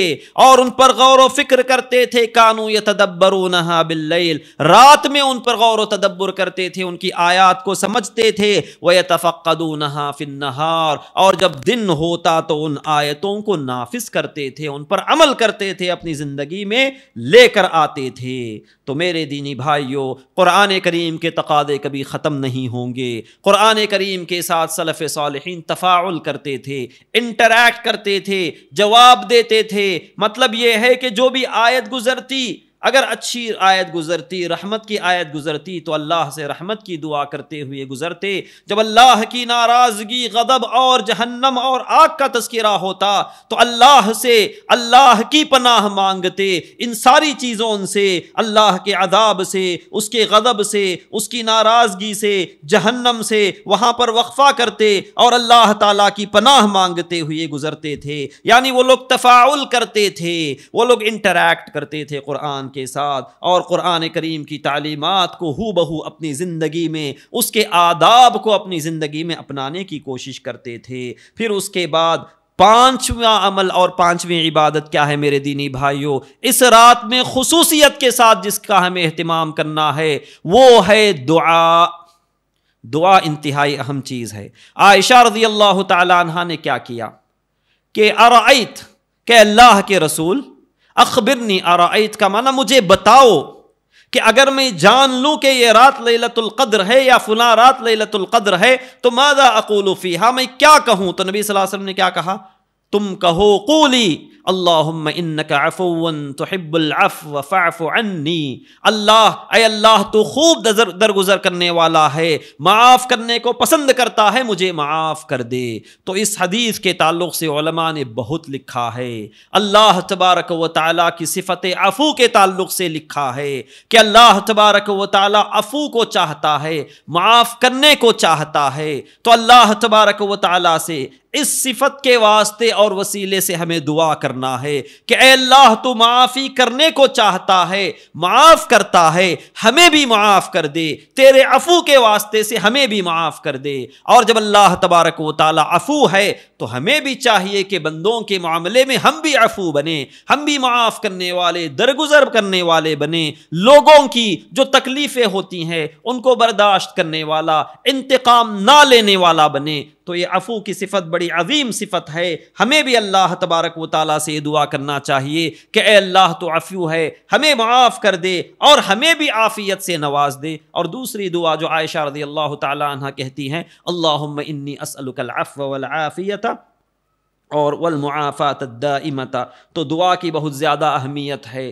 और उन पर गौर फिक्र करते थे कानू यतदब्बरूनहा बिल्लैल रात में उन पर गौर तदब्बर करते थे उनकी आयात को समझते थे वह तफ़क़दूनहा नहार और जब दिन होता तो उन आयतों को नाफिस करते थे उन पर अमल करते थे अपनी ज़िंदगी में लेकर आते थे तो मेरे दीनी भाइयों क़ुरान करीम के तकादे कभी ख़त्म नहीं होंगे क़ुरान करीम के साथ सलफ़ साल तफ़ाउल करते थे इंटरेक्ट करते थे जवाब देते थे मतलब ये है कि जो भी आयत गुज़रती अगर अच्छी आयत गुजरती रहमत की आयत गुजरती तो अल्लाह से रहमत की दुआ करते हुए गुजरते जब अल्लाह की नाराज़गी गदब और जहन्नम और आग का तस्करा होता तो अल्लाह से अल्लाह की पनाह मांगते इन सारी चीज़ों से अल्लाह के अदाब से उसके गदब से उसकी नाराज़गी से जहन्नम से वहाँ पर वक्फ़ा करते और अल्लाह ताली की पनाह मांगते हुए गुजरते थे यानी वो लोग तफाउल करते थे वो लोग इंटरेक्ट करते थे क़ुरान के साथ और क़ुरान करीम की तालीमत को हु बहू अपनी ज़िंदगी में उसके आदाब को अपनी ज़िंदगी में अपनाने की कोशिश करते थे फिर उसके बाद पांचवा अमल और पांचवी इबादत क्या है मेरे दीनी भाइयों इस रात में खसूसियत के साथ जिसका हमें अहतमाम करना है वो है दुआ दुआ इंतहाई अहम चीज़ है आयशा रजी अल्लाह तह ने क्या किया कि अरात के अल्लाह के रसूल अखबिरनी आरात का माना मुझे बताओ कि अगर मैं जान लूँ कि यह रात लतुल्कद्र कद्र है या फुला रात लतुल कद्र है तो मादा अकूलफ़ी हा मैं क्या कहूँ तो नबी वसल्लम ने क्या कहा तुम कहो कूली अल्लाहुम्मा इन्नका अफुवन तुहिब्बुल अफ्व फ़अफ़ु अन्नी अल्लाह अय अल्लाह तो खूब दरगुजर करने वाला है माफ़ करने को पसंद करता है मुझे माफ़ कर दे तो इस हदीस के ताल्लुक़ से उलमा ने बहुत लिखा है अल्लाह तबारक व ताली की सिफत अफ़ू के ताल्लुक़ से लिखा है कि अल्लाह तबारक व ताली अफ़ू को चाहता है माफ़ करने को चाहता है तो अल्लाह तबारक व ताली से इस सिफत के वास्ते और वसीले से हमें दुआ करना है कि अल्लाह तो माफ़ी करने को चाहता है माफ़ करता है हमें भी माफ़ कर दे तेरे अफू के वास्ते से हमें भी माफ़ कर दे और जब अल्लाह तबारक व ताला अफू है तो हमें भी चाहिए कि बंदों के मामले में हम भी अफू बने हम भी माफ़ करने वाले दरगुजर करने वाले बने लोगों की जो तकलीफ़ें होती हैं उनको बर्दाश्त करने वाला इंतकाम ना लेने वाला बने तो ये अफू की सिफत बड़ी बड़ी अजीम सिफत है हमें भी अल्लाह तबारक व ताली से दुआ करना चाहिए कि अल्लाह तो आफ्यू है हमें माफ़ कर दे और हमें भी आफ़ियत से नवाज दे और दूसरी दुआ जो आयशा रजी अल्लाह तह कहती हैं अल्लाम इन्नी असलकलाफ़ियत और वलमुआफ़ात दामता तो दुआ की बहुत ज़्यादा अहमियत है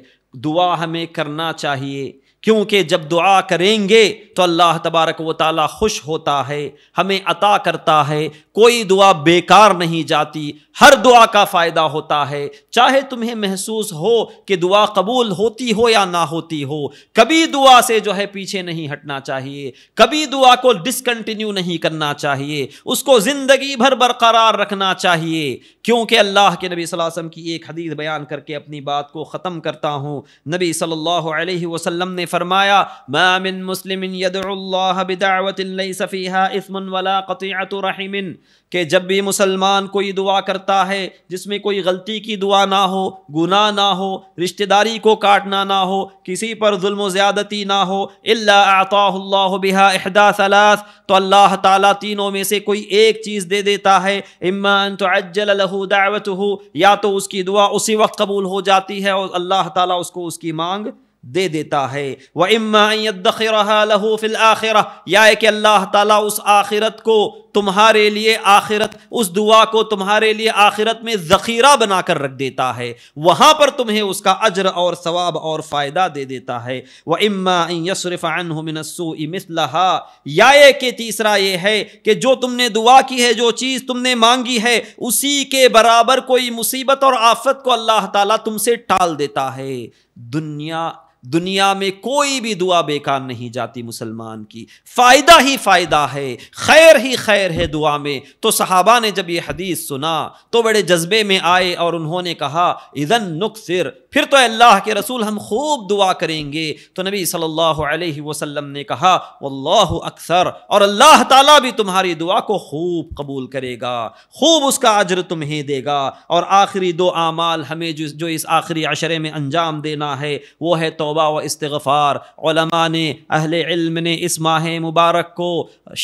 दुआ हमें करना चाहिए क्योंकि जब दुआ करेंगे तो अल्लाह तबारक व ताली खुश होता है हमें अता करता है कोई दुआ बेकार नहीं जाती हर दुआ का फ़ायदा होता है चाहे तुम्हें महसूस हो कि दुआ कबूल होती हो या ना होती हो कभी दुआ से जो है पीछे नहीं हटना चाहिए कभी दुआ को डिसकंटिन्यू नहीं करना चाहिए उसको ज़िंदगी भर बरकरार रखना चाहिए क्योंकि अल्लाह के नबी वसम की एक हदीस बयान करके अपनी बात को ख़त्म करता हूँ नबी सल्लल्लाहु अलैहि वसल्लम ने फरमाया मामिन मुस्लिम इसमन वला रहीमिन के जब भी मुसलमान कोई दुआ करता है जिसमें कोई गलती की दुआ ना हो गुना ना हो रिश्तेदारी को काटना ना हो किसी पर जुल्म ज़्यादती ना हो अल्लाह बिहा अहदा सलास तो अल्लाह ताला तीनों में से कोई एक चीज़ दे देता है इमान तो दावत हो या तो उसकी दुआ उसी वक्त कबूल हो जाती है और अल्लाह ताला उसको उसकी मांग दे देता है वह इम्मा फिल आखिर या कि अल्लाह ताला उस आखिरत को तुम्हारे लिए आखिरत उस दुआ को तुम्हारे लिए आखिरत में ज़खीरा बनाकर रख देता है वहाँ पर तुम्हें उसका अजर और सवाब और फ़ायदा दे देता है वह इम्मा या कि तीसरा ये है कि जो तुमने दुआ की है जो चीज़ तुमने मांगी है उसी के बराबर कोई मुसीबत और आफत को अल्लाह ताला तुमसे टाल देता है दुनिया दुनिया में कोई भी दुआ बेकार नहीं जाती मुसलमान की फ़ायदा ही फ़ायदा है खैर ही खैर है दुआ में तो सहाबा ने जब यह हदीस सुना तो बड़े जज्बे में आए और उन्होंने कहा नुक नुकसर फिर तो अल्लाह के रसूल हम खूब दुआ करेंगे तो नबी सल्लल्लाहु अलैहि वसल्लम ने कहा वल्लाह अक्सर और अल्लाह ताला भी तुम्हारी दुआ को खूब कबूल करेगा खूब उसका अजर तुम्हें देगा और आखिरी दो आमाल हमें जो जो इस आखिरी अशरे में अंजाम देना है वो है तो तोबा व इस्तफ़ार ने अहल इल्म ने इस माह मुबारक को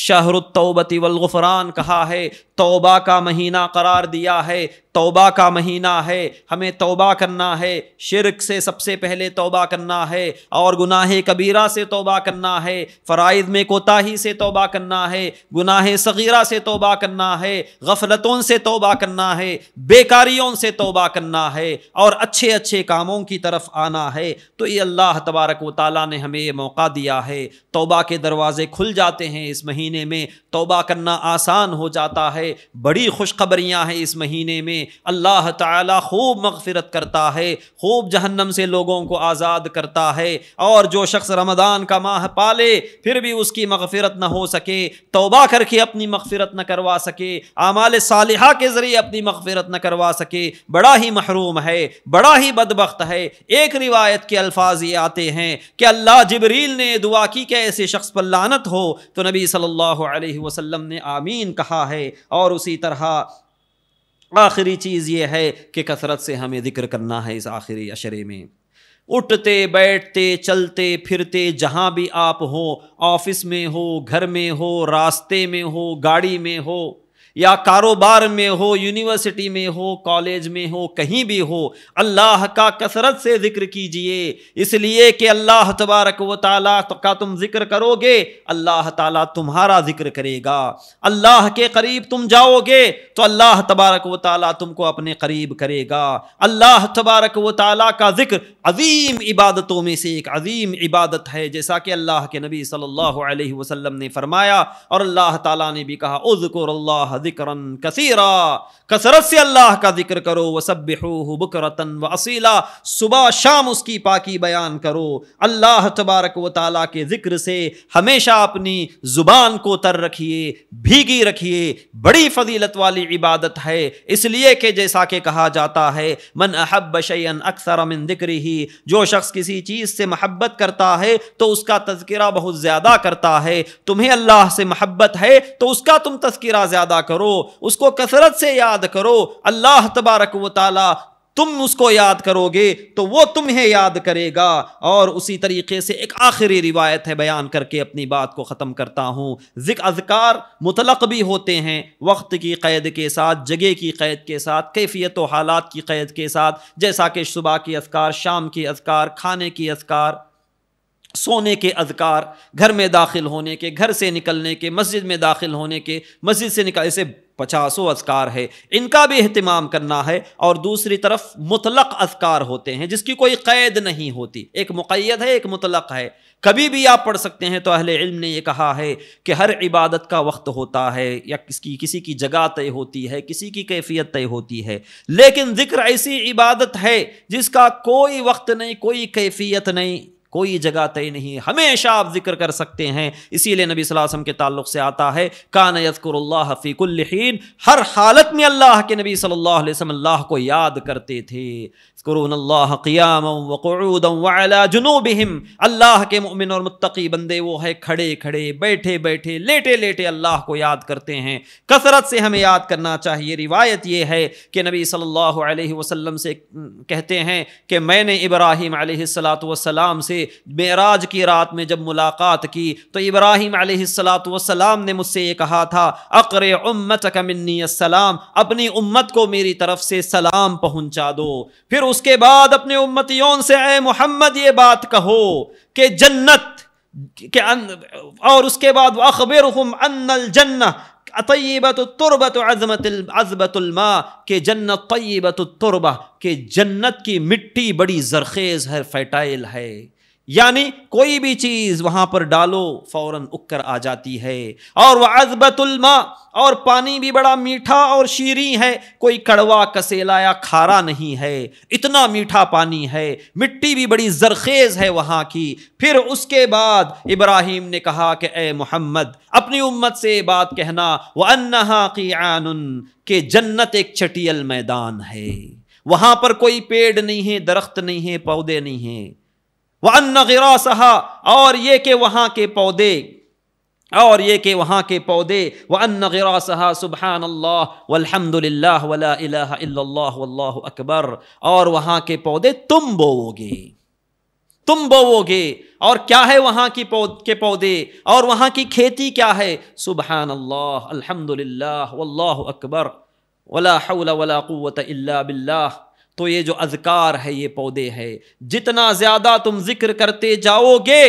शहरतौबती वलगफ़रान कहा है तोबा का महीना करार दिया है तोबा का महीना है हमें तोबा करना है शिरक से सबसे पहले तोबा करना है और गुनाह कबीरा से तोबा करना है फ़राइज़ में कोताही से तोबा करना है गुनाह सगीरा से तोबा करना है गफलतों से तोबा करना है बेकारियों से तोबा करना है और अच्छे अच्छे कामों की तरफ आना है तो ये अल्लाह तबारक व ने हमें ये मौका दिया है तोबा के दरवाज़े खुल जाते हैं इस महीने में तोबा करना आसान हो जाता है बड़ी खुशखबरियाँ हैं इस महीने में अल्लाह ताला खूब मगफरत करता है खूब जहन्नम से लोगों को आज़ाद करता है और जो शख्स रमदान का माह पाले फिर भी उसकी मगफरत न हो सके तोबा करके अपनी मगफरत न करवा सके आमाल सालिहा के ज़रिए अपनी मगफरत न करवा सके बड़ा ही महरूम है बड़ा ही बदबख्त है एक रिवायत के अल्फाज अल्फाज ये आते हैं कि अल्लाह जबरील ने दुआ की कि ऐसे शख्स पर लानत हो तो नबी सल्लल्लाहु अलैहि वसल्लम ने आमीन कहा है और उसी तरह आखिरी चीज़ ये है कि कसरत से हमें ज़िक्र करना है इस आखिरी अशरे में उठते बैठते चलते फिरते जहाँ भी आप हो ऑफिस में हो घर में हो रास्ते में हो गाड़ी में हो या कारोबार में हो यूनिवर्सिटी में हो कॉलेज में हो कहीं भी हो अल्लाह का कसरत से ज़िक्र कीजिए इसलिए कि अल्लाह तबारक व ताली का तुम ज़िक्र करोगे अल्लाह ताला तुम्हारा ज़िक्र करेगा अल्लाह के करीब तुम जाओगे तो अल्लाह तबारक व ताला तुमको अपने करीब करेगा अल्लाह तबारक व ताला का ज़िक्र अजीम इबादतों में से एक अजीम इबादत है जैसा कि अल्लाह के नबी सल्लल्लाहु अलैहि वसल्लम ने फरमाया और अल्लाह ताला ने भी कहा उज़कुर ज़िक्रन कसीरा कसरत से अल्लाह का जिक्र करो व सब बकरतन व असीला सुबह शाम उसकी पाकी बयान करो अल्लाह तबारक व ताली के ज़िक्र से हमेशा अपनी ज़ुबान को तर रखिए भीगी रखिए बड़ी फजीलत वाली इबादत है इसलिए कि जैसा कि कहा जाता है मन अहब शैन अक्सर मिन जिक्र ही जो शख्स किसी चीज़ से महब्बत करता है तो उसका तस्करा बहुत ज़्यादा करता है तुम्हें अल्लाह से महब्बत है तो उसका तुम तस्करा ज़्यादा करो करो उसको कसरत से याद करो अल्लाह तबारक व ताला तुम उसको याद करोगे तो वो तुम्हें याद करेगा और उसी तरीके से एक आखिरी रिवायत है बयान करके अपनी बात को ख़त्म करता हूँ जिक अजकार मुतलक भी होते हैं वक्त की क़ैद के साथ जगह की क़ैद के साथ कैफियत हालात की क़ैद के साथ जैसा कि सुबह की असकार शाम की असकार खाने की असकार सोने के अधिकार घर में दाखिल होने के घर से निकलने के मस्जिद में दाखिल होने के मस्जिद से निकल ऐसे पचासों अजकार है इनका भी अहतमाम करना है और दूसरी तरफ मुतलक अजकार होते हैं जिसकी कोई कैद नहीं होती एक मुक़ैद है एक मुतलक है कभी भी आप पढ़ सकते हैं तो अहिल इल्म ने यह कहा है कि हर इबादत का वक्त होता है या किसकी किसी की जगह तय होती है किसी की कैफियत तय होती है लेकिन ज़िक्र ऐसी इबादत है जिसका कोई वक्त नहीं कोई कैफियत नहीं कोई जगह तय नहीं हमेशा आप जिक्र कर सकते हैं इसीलिए नबी वसम के ताल्लुक से आता है कान यदकुरफ़ीकुल्लिन हर हालत में अल्लाह के नबी सल्लल्लाहु अलैहि वसल्लम अल्लाह को याद करते थे क़ियाम वला जुनूबहिम अल्लाह के मुमिन और मुत्तकी बंदे वो है खड़े खड़े बैठे बैठे लेटे लेटे अल्लाह को याद करते हैं कसरत से हमें याद करना चाहिए रिवायत ये है कि नबी सल्लल्लाहु अलैहि वसल्लम से कहते हैं कि मैंने इब्राहिम सलाम से मेराज की रात में जब मुलाकात की तो इब्राहिम सलाम ने मुझसे ये कहा था अकर उम्मत कमिनी सलाम अपनी उम्मत को मेरी तरफ से सलाम पहुंचा दो फिर उसके बाद अपने उम्मतियों से ए मोहम्मद ये बात कहो कि जन्नत के अन, और उसके बाद अखबिर अन्नल जन्ना अतयबत तुरबत अजबतुलमा के जन्नत तयबत तुरबा के जन्नत की मिट्टी बड़ी जरखेज़ है फर्टाइल है यानी कोई भी चीज वहां पर डालो फौरन उक्कर आ जाती है और वह अजबतुलमा और पानी भी बड़ा मीठा और शीरी है कोई कड़वा कसेला या खारा नहीं है इतना मीठा पानी है मिट्टी भी बड़ी जरखेज है वहाँ की फिर उसके बाद इब्राहिम ने कहा कि ए मोहम्मद अपनी उम्मत से बात कहना वह अन्ना की आनुन के जन्नत एक चटियल मैदान है वहाँ पर कोई पेड़ नहीं है दरख्त नहीं है पौधे नहीं है वह अन्न गिरा सहा और ये के वहाँ के पौधे और ये के वहाँ के पौधे वह अन्न गिरा सहा सुबहान अल्लाह वलहमदिल्ला वला अकबर और वहाँ के पौधे तुम बोओगे तुम बोओगे और क्या है वहाँ की पौध के पौधे और वहाँ की खेती क्या है सुबहान अल्लाह अल्हम्दुलिल्लाह वल्लाह अकबर वला हौला वला कुवत इल्ला बिल्लाह तो ये जो अजकार है ये पौधे है जितना ज़्यादा तुम जिक्र करते जाओगे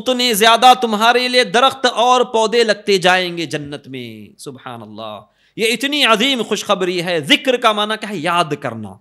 उतने ज़्यादा तुम्हारे लिए दरख्त और पौधे लगते जाएंगे जन्नत में सुबह अल्लाह ये इतनी अजीम खुशखबरी है जिक्र का माना क्या है याद करना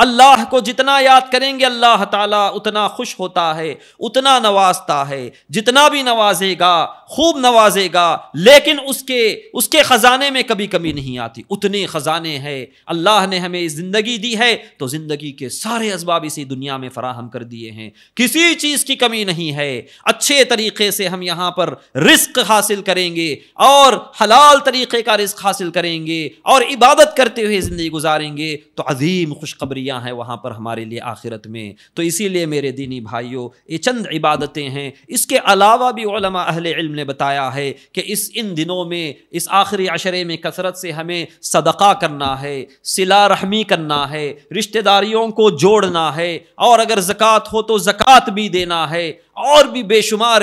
अल्लाह को जितना याद करेंगे अल्लाह ताला उतना खुश होता है उतना नवाजता है जितना भी नवाजेगा खूब नवाजेगा लेकिन उसके उसके ख़जाने में कभी कमी नहीं आती उतने ख़जाने हैं अल्लाह ने हमें ज़िंदगी दी है तो ज़िंदगी के सारे इसबाब इसी दुनिया में फ़राहम कर दिए हैं किसी चीज़ की कमी नहीं है अच्छे तरीके से हम यहाँ पर रिस्क हासिल करेंगे और हलाल तरीके का रिस्क हासिल करेंगे और इबादत करते हुए ज़िंदगी गुजारेंगे तो अजीम खुशखबरी अम्बिया हैं वहाँ पर हमारे लिए आखिरत में तो इसीलिए मेरे दीनी भाइयों ये चंद इबादतें हैं इसके अलावा भी अहल इल्म ने बताया है कि इस इन दिनों में इस आखिरी अशरे में कसरत से हमें सदका करना है सिला रहमी करना है रिश्तेदारियों को जोड़ना है और अगर ज़क़़त हो तो ज़क़़त भी देना है और भी बेशुमार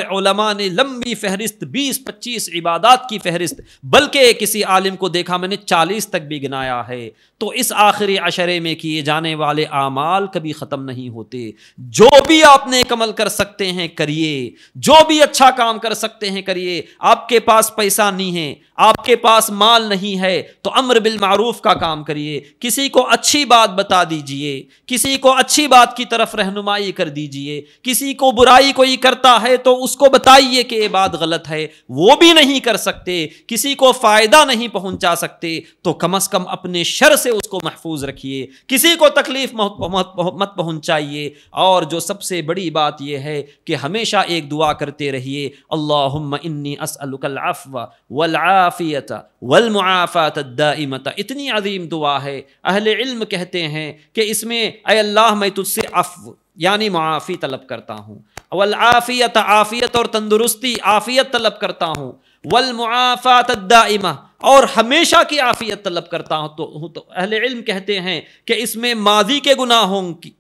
ने लंबी फहरिस्त 20-25 इबादत की फहरिस्त बल्कि किसी आलिम को देखा मैंने 40 तक भी गिनाया है तो इस आखिरी अशरे में किए जाने आने वाले आमाल कभी ख़त्म नहीं होते जो भी आप नेक अमल कर सकते हैं करिए जो भी अच्छा काम कर सकते हैं करिए आपके पास पैसा नहीं है आपके पास माल नहीं है तो अम्र बिल मारूफ का काम करिए किसी को अच्छी बात बता दीजिए किसी को अच्छी बात की तरफ रहनुमाई कर दीजिए किसी को बुराई कोई करता है तो उसको बताइए कि ये बात गलत है वो भी नहीं कर सकते किसी को फ़ायदा नहीं पहुंचा सकते तो कम अज़ कम अपने शर से उसको महफूज रखिए किसी को तकलीफ मत मत, मत पहुंचाइए और जो सबसे बड़ी बात यह है कि हमेशा एक दुआ करते रहिए अल्लाह इन्नी असलकलफ़ वलाफ़ियत वलमुआफ़ात दाइमत इतनी अजीम दुआ है अहल इल्म कहते हैं कि इसमें अल्लाह मैं तुझसे अफ़ यानी मुआफ़ी तलब करता हूँ वल आफ़ियत आफ़ियत और तंदुरुस्ती आफ़ियत तलब करता हूँ वल मुआफ़ात दाइमा और हमेशा की आफ़ियत तलब करता हूँ तो हूँ तो अहल इल्म कहते हैं कि इसमें माजी के गुनाहों की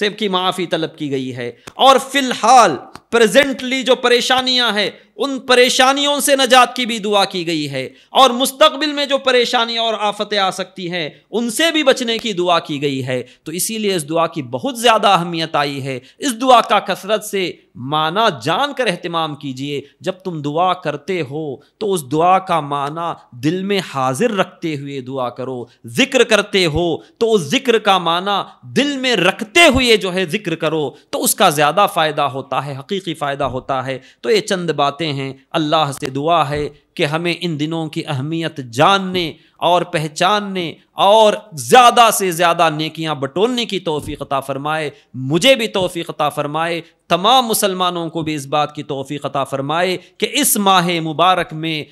सेब की माफ़ी तलब की गई है और फ़िलहाल प्रेजेंटली जो परेशानियां हैं उन परेशानियों से नजात की भी दुआ की गई है और मुस्तबिल में जो परेशानियां और आफतें आ सकती हैं उनसे भी बचने की दुआ की गई है तो इसीलिए इस दुआ की बहुत ज़्यादा अहमियत आई है इस दुआ का कसरत से माना जान कर अहतमाम कीजिए जब तुम दुआ करते हो तो उस दुआ का माना दिल में हाजिर रखते हुए दुआ करो ज़िक्र करते हो तो उस ज़िक्र का माना दिल में रखते हुए जो है ज़िक्र करो तो उसका ज़्यादा फ़ायदा होता है हकीक हकीकी फ़ायदा होता है तो ये चंद बातें हैं अल्लाह से दुआ है कि हमें इन दिनों की अहमियत जानने और पहचानने और ज़्यादा से ज़्यादा नेकियां बटोरने की तोफ़ी अता फ़रमाए मुझे भी तोफ़ी अता फ़रमाए तमाम मुसलमानों को भी इस बात की तोफ़ी अता फ़रमाए कि इस माह मुबारक में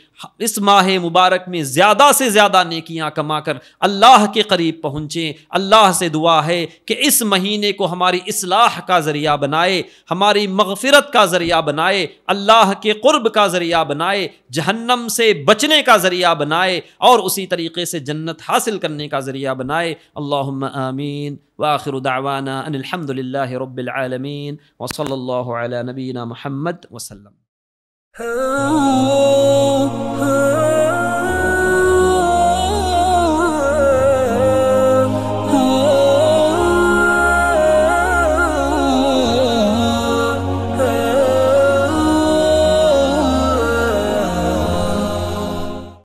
इस माह मुबारक में ज़्यादा से ज़्यादा नेकियां कमाकर अल्लाह के करीब पहुँचें अल्लाह से दुआ है कि इस महीने को हमारी असलाह का ज़रिया बनाए हमारी मगफ़रत का ज़रिया बनाए अल्लाह के क़ुरब का ज़रिया बनाए जहन्न जहन्नम से बचने का ज़रिया बनाए और उसी तरीके से जन्नत हासिल करने का ज़रिया बनाए अल्लाह आमीन वाखिर दावाना अनिलहमदिल्ला रबालमीन वसल्ला नबीना महमद वसलम